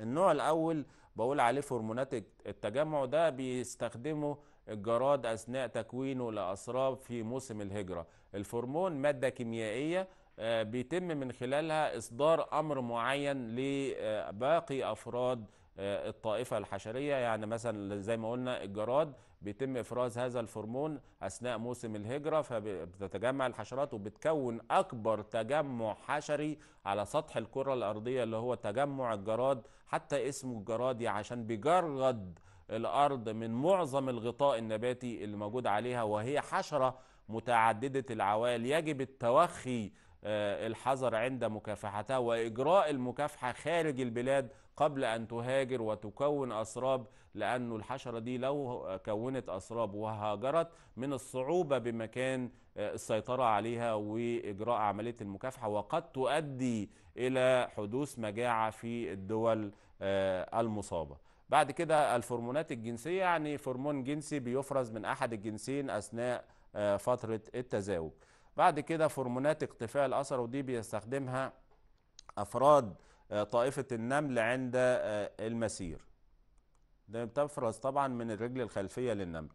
Speaker 1: النوع الاول بقول عليه هرمونات التجمع ده بيستخدمه الجراد اثناء تكوينه لاسراب في موسم الهجره الفرمون ماده كيميائيه آه، بيتم من خلالها اصدار امر معين لباقي آه، افراد آه، الطائفه الحشريه يعني مثلا زي ما قلنا الجراد بيتم افراز هذا الفرمون اثناء موسم الهجره فبتتجمع الحشرات وبتكون اكبر تجمع حشري على سطح الكره الارضيه اللي هو تجمع الجراد حتى اسمه الجرادي عشان بيجرد الارض من معظم الغطاء النباتي اللي موجود عليها وهي حشره متعدده العوائل يجب التوخي آه، الحذر عند مكافحتها واجراء المكافحه خارج البلاد قبل ان تهاجر وتكون اسراب لأنه الحشرة دي لو كونت أسراب وهاجرت من الصعوبة بمكان آه، السيطرة عليها وإجراء عملية المكافحة وقد تؤدي إلى حدوث مجاعة في الدول آه، المصابة بعد كده الفرمونات الجنسية يعني فرمون جنسي بيفرز من أحد الجنسين أثناء آه، فترة التزاوج بعد كده فرمونات اقتفاء الأثر ودي بيستخدمها أفراد طائفة النمل عند المسير ده بتفرز طبعا من الرجل الخلفيه للنمل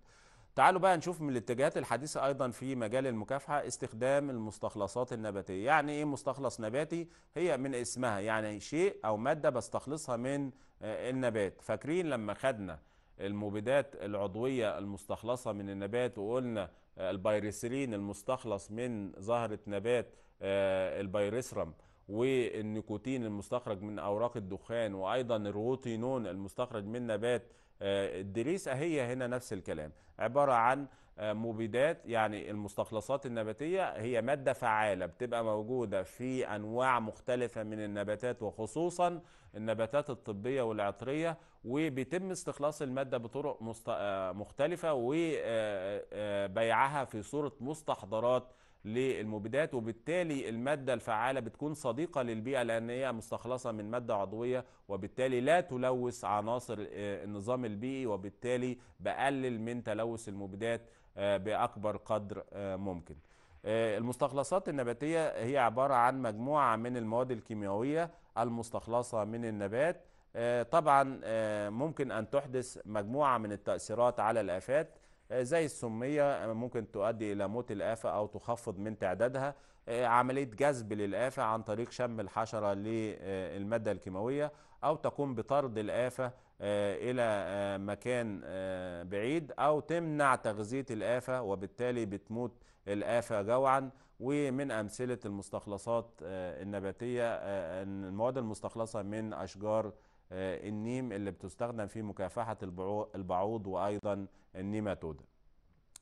Speaker 1: تعالوا بقى نشوف من الاتجاهات الحديثة أيضا في مجال المكافحة استخدام المستخلصات النباتية يعني إيه مستخلص نباتي هي من اسمها يعني شيء أو مادة بستخلصها من آه، النبات فاكرين لما خدنا المبيدات العضوية المستخلصة من النبات وقلنا آه، البيرسلين المستخلص من زهرة نبات آه، البيرسرم والنيكوتين المستخرج من اوراق الدخان وايضا الروتينون المستخرج من نبات آه، الدريس هي هنا نفس الكلام عباره عن آه، مبيدات يعني المستخلصات النباتيه هي ماده فعاله بتبقى موجوده في انواع مختلفه من النباتات وخصوصا النباتات الطبيه والعطريه وبيتم استخلاص الماده بطرق آه، مختلفه وبيعها في صوره مستحضرات للمبيدات وبالتالي المادة الفعالة بتكون صديقة للبيئة لأن هي مستخلصة من مادة عضوية وبالتالي لا تلوث عناصر آه، النظام البيئي وبالتالي بقلل من تلوث المبيدات آه، بأكبر قدر آه، ممكن المستخلصات النباتية هي عبارة عن مجموعة من المواد الكيميائية المستخلصة من النبات طبعا ممكن أن تحدث مجموعة من التأثيرات على الآفات آه، زي السمية آه، ممكن تؤدي إلى موت الآفة أو تخفض من تعدادها آه، عملية جذب للآفة عن طريق شم الحشرة للمادة الكيماوية أو تقوم بطرد الآفة إلى مكان بعيد أو تمنع تغذية الآفة وبالتالي بتموت الآفة جوعا ومن أمثلة المستخلصات النباتية المواد المستخلصة من أشجار النيم اللي بتستخدم في مكافحة البعوض وأيضا النيماتودا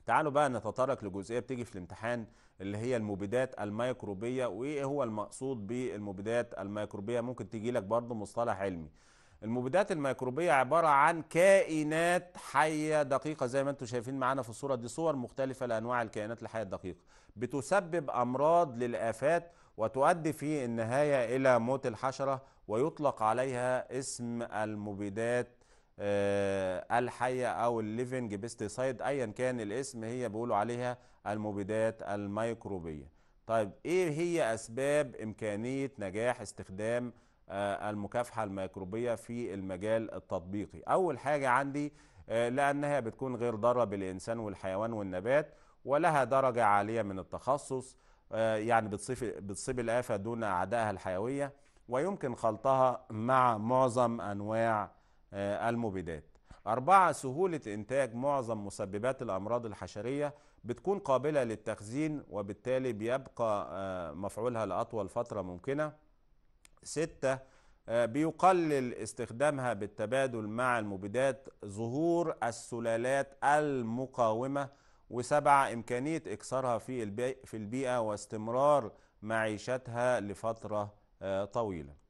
Speaker 1: تعالوا بقى نتطرق لجزئيه بتيجي في الامتحان اللي هي المبيدات الميكروبيه وايه هو المقصود بالمبيدات الميكروبيه ممكن تيجي لك برضه مصطلح علمي المبيدات الميكروبيه عباره عن كائنات حيه دقيقه زي ما انتم شايفين معانا في الصوره دي صور مختلفه لانواع الكائنات الحيه الدقيقه بتسبب امراض للافات وتؤدي في النهايه الى موت الحشره ويطلق عليها اسم المبيدات آه، الحية أو الليفنج بيستيسايد أيا كان الاسم هي بيقولوا عليها المبيدات الميكروبية طيب إيه هي أسباب إمكانية نجاح استخدام آه، المكافحة الميكروبية في المجال التطبيقي أول حاجة عندي آه، لأنها بتكون غير ضارة بالإنسان والحيوان والنبات ولها درجة عالية من التخصص يعني بتصيب, بتصيب الآفة دون أعدائها الحيوية ويمكن خلطها مع معظم أنواع آه، المبيدات أربعة سهولة إنتاج معظم مسببات الأمراض الحشرية بتكون قابلة للتخزين وبالتالي بيبقى آه، مفعولها لأطول فترة ممكنة ستة آه، بيقلل استخدامها بالتبادل مع المبيدات ظهور السلالات المقاومة وسبعة إمكانية إكسارها في البيئة واستمرار معيشتها لفترة طويلة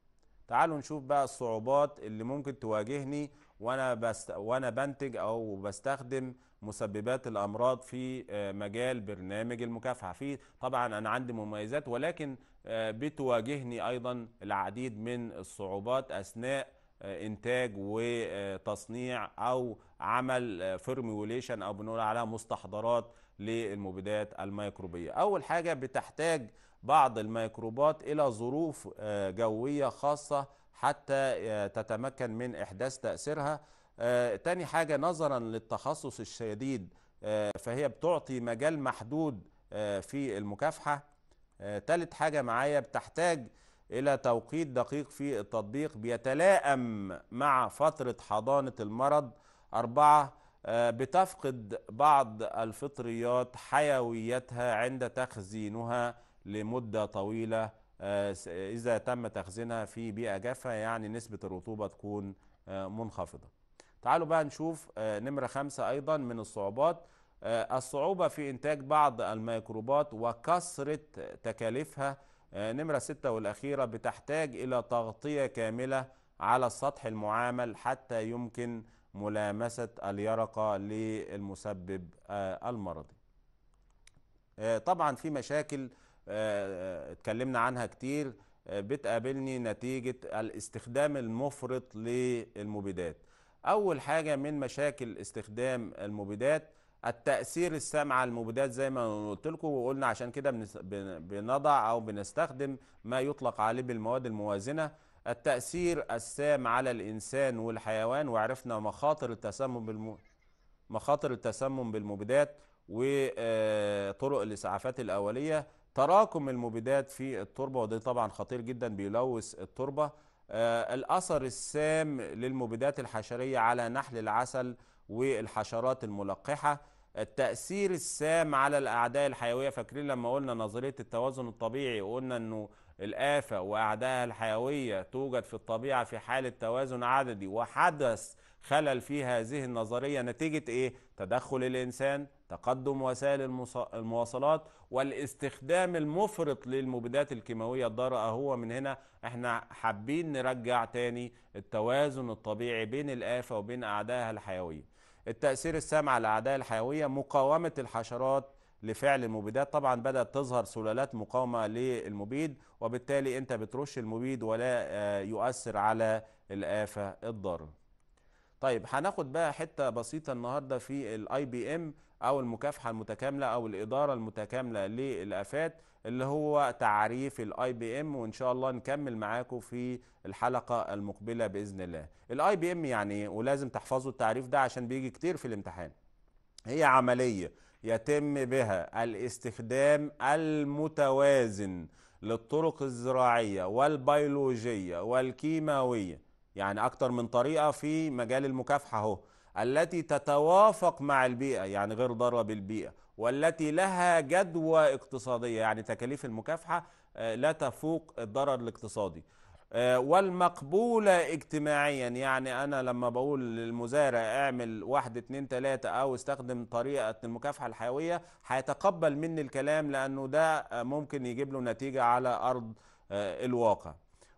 Speaker 1: تعالوا نشوف بقى الصعوبات اللي ممكن تواجهني وانا بست... وانا بنتج او بستخدم مسببات الامراض في آه، مجال برنامج المكافحه في طبعا انا عندي مميزات ولكن آه، بتواجهني ايضا العديد من الصعوبات اثناء آه، انتاج وتصنيع او عمل فيرميوليشن او بنقول عليها مستحضرات للمبيدات الميكروبيه اول حاجه بتحتاج بعض الميكروبات إلى ظروف آه، جوية خاصة حتى آه، تتمكن من إحداث تأثيرها آه، تاني حاجة نظرا للتخصص الشديد فهي بتعطي مجال محدود في المكافحة تالت حاجة معايا بتحتاج إلى توقيت دقيق في التطبيق بيتلائم مع فترة حضانة المرض أربعة بتفقد بعض الفطريات حيويتها عند تخزينها لمدة طويلة آه، إذا تم تخزينها في بيئة جافة يعني نسبة الرطوبة تكون آه، منخفضة تعالوا بقى نشوف آه، نمرة خمسة أيضا من الصعوبات الصعوبة في إنتاج بعض الميكروبات وكثرة تكاليفها نمرة ستة والأخيرة بتحتاج إلى تغطية كاملة على السطح المعامل حتى يمكن ملامسة اليرقة للمسبب المرضي طبعا في مشاكل آه، آه، اتكلمنا عنها كتير آه، بتقابلني نتيجة الاستخدام المفرط للمبيدات أول حاجة من مشاكل استخدام المبيدات التأثير السام على المبيدات زي ما قلت لكم وقلنا عشان كده بنضع أو بنستخدم ما يطلق عليه بالمواد الموازنة التأثير السام على الإنسان والحيوان وعرفنا مخاطر التسمم بالم... مخاطر التسمم بالمبيدات وطرق الإسعافات الأولية تراكم المبيدات في التربة وده طبعا خطير جدا بيلوث التربة آه، الأثر السام للمبيدات الحشرية على نحل العسل والحشرات الملقحة التأثير السام على الأعداء الحيوية فاكرين لما قلنا نظرية التوازن الطبيعي وقلنا أنه الآفة وأعدائها الحيوية توجد في الطبيعة في حالة توازن عددي وحدث خلل في هذه النظرية نتيجة إيه؟ تدخل الإنسان تقدم وسائل المواصلات والاستخدام المفرط للمبيدات الكيماوية الضارة هو من هنا احنا حابين نرجع تاني التوازن الطبيعي بين الآفة وبين أعدائها الحيوية التأثير السام على الأعداء الحيوية مقاومة الحشرات لفعل المبيدات طبعا بدأت تظهر سلالات مقاومة للمبيد وبالتالي انت بترش المبيد ولا آه، يؤثر على الآفة الضارة طيب هناخد بقى حته بسيطه النهارده في الاي بي ام او المكافحه المتكامله او الاداره المتكامله للافات اللي هو تعريف الاي بي ام وان شاء الله نكمل معاكم في الحلقه المقبله باذن الله الاي بي ام يعني ولازم تحفظوا التعريف ده عشان بيجي كتير في الامتحان هي عمليه يتم بها الاستخدام المتوازن للطرق الزراعيه والبيولوجيه والكيماويه يعني أكتر من طريقة في مجال المكافحة أهو التي تتوافق مع البيئة يعني غير ضارة بالبيئة والتي لها جدوى اقتصادية يعني تكاليف المكافحة آه، لا تفوق الضرر الاقتصادي آه، والمقبولة اجتماعيا يعني أنا لما بقول للمزارع اعمل واحد اتنين تلاتة أو استخدم طريقة المكافحة الحيوية هيتقبل مني الكلام لأنه ده ممكن يجيب له نتيجة على أرض آه، الواقع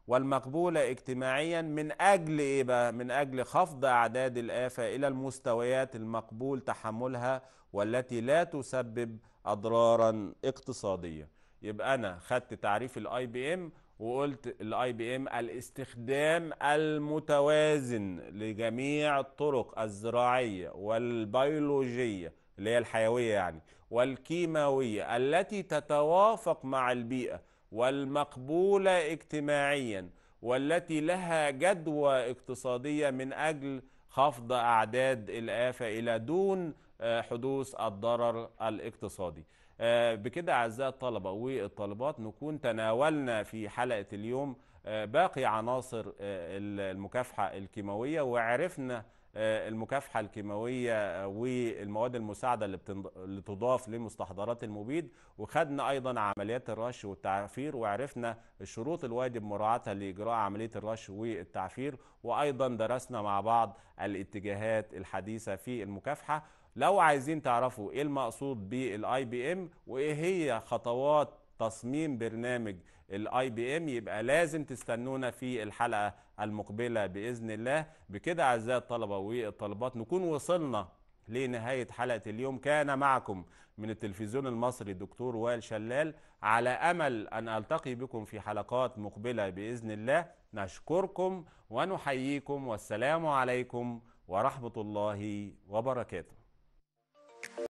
Speaker 1: والمقبولة اجتماعيا من أجل إيه بقى؟ من أجل خفض أعداد الآفة إلى المستويات المقبول تحملها والتي لا تسبب أضرارا اقتصادية يبقى أنا خدت تعريف الاي بي ام وقلت الاي بي ام الاستخدام المتوازن لجميع الطرق الزراعية والبيولوجية اللي هي الحيوية يعني والكيماوية التي تتوافق مع البيئة والمقبولة اجتماعيا والتي لها جدوى اقتصادية من أجل خفض أعداد الآفة إلى دون آه، حدوث الضرر الاقتصادي آه، بكده أعزائي الطلبة والطالبات نكون تناولنا في حلقة اليوم آه، باقي عناصر المكافحة الكيماوية وعرفنا آه، المكافحه الكيماويه آه، والمواد المساعده اللي, بتنض... اللي تضاف لمستحضرات المبيد وخدنا ايضا عمليات الرش والتعفير وعرفنا الشروط الواجب مراعاتها لاجراء عمليه الرش والتعفير وايضا درسنا مع بعض الاتجاهات الحديثه في المكافحه لو عايزين تعرفوا ايه المقصود بالاي بي ام وايه هي خطوات تصميم برنامج الاي بي ام يبقى لازم تستنونا في الحلقه المقبله باذن الله بكده اعزائي الطلبه والطالبات نكون وصلنا لنهايه حلقه اليوم كان معكم من التلفزيون المصري الدكتور وائل شلال على امل ان التقي بكم في حلقات مقبله باذن الله نشكركم ونحييكم والسلام عليكم ورحمه الله وبركاته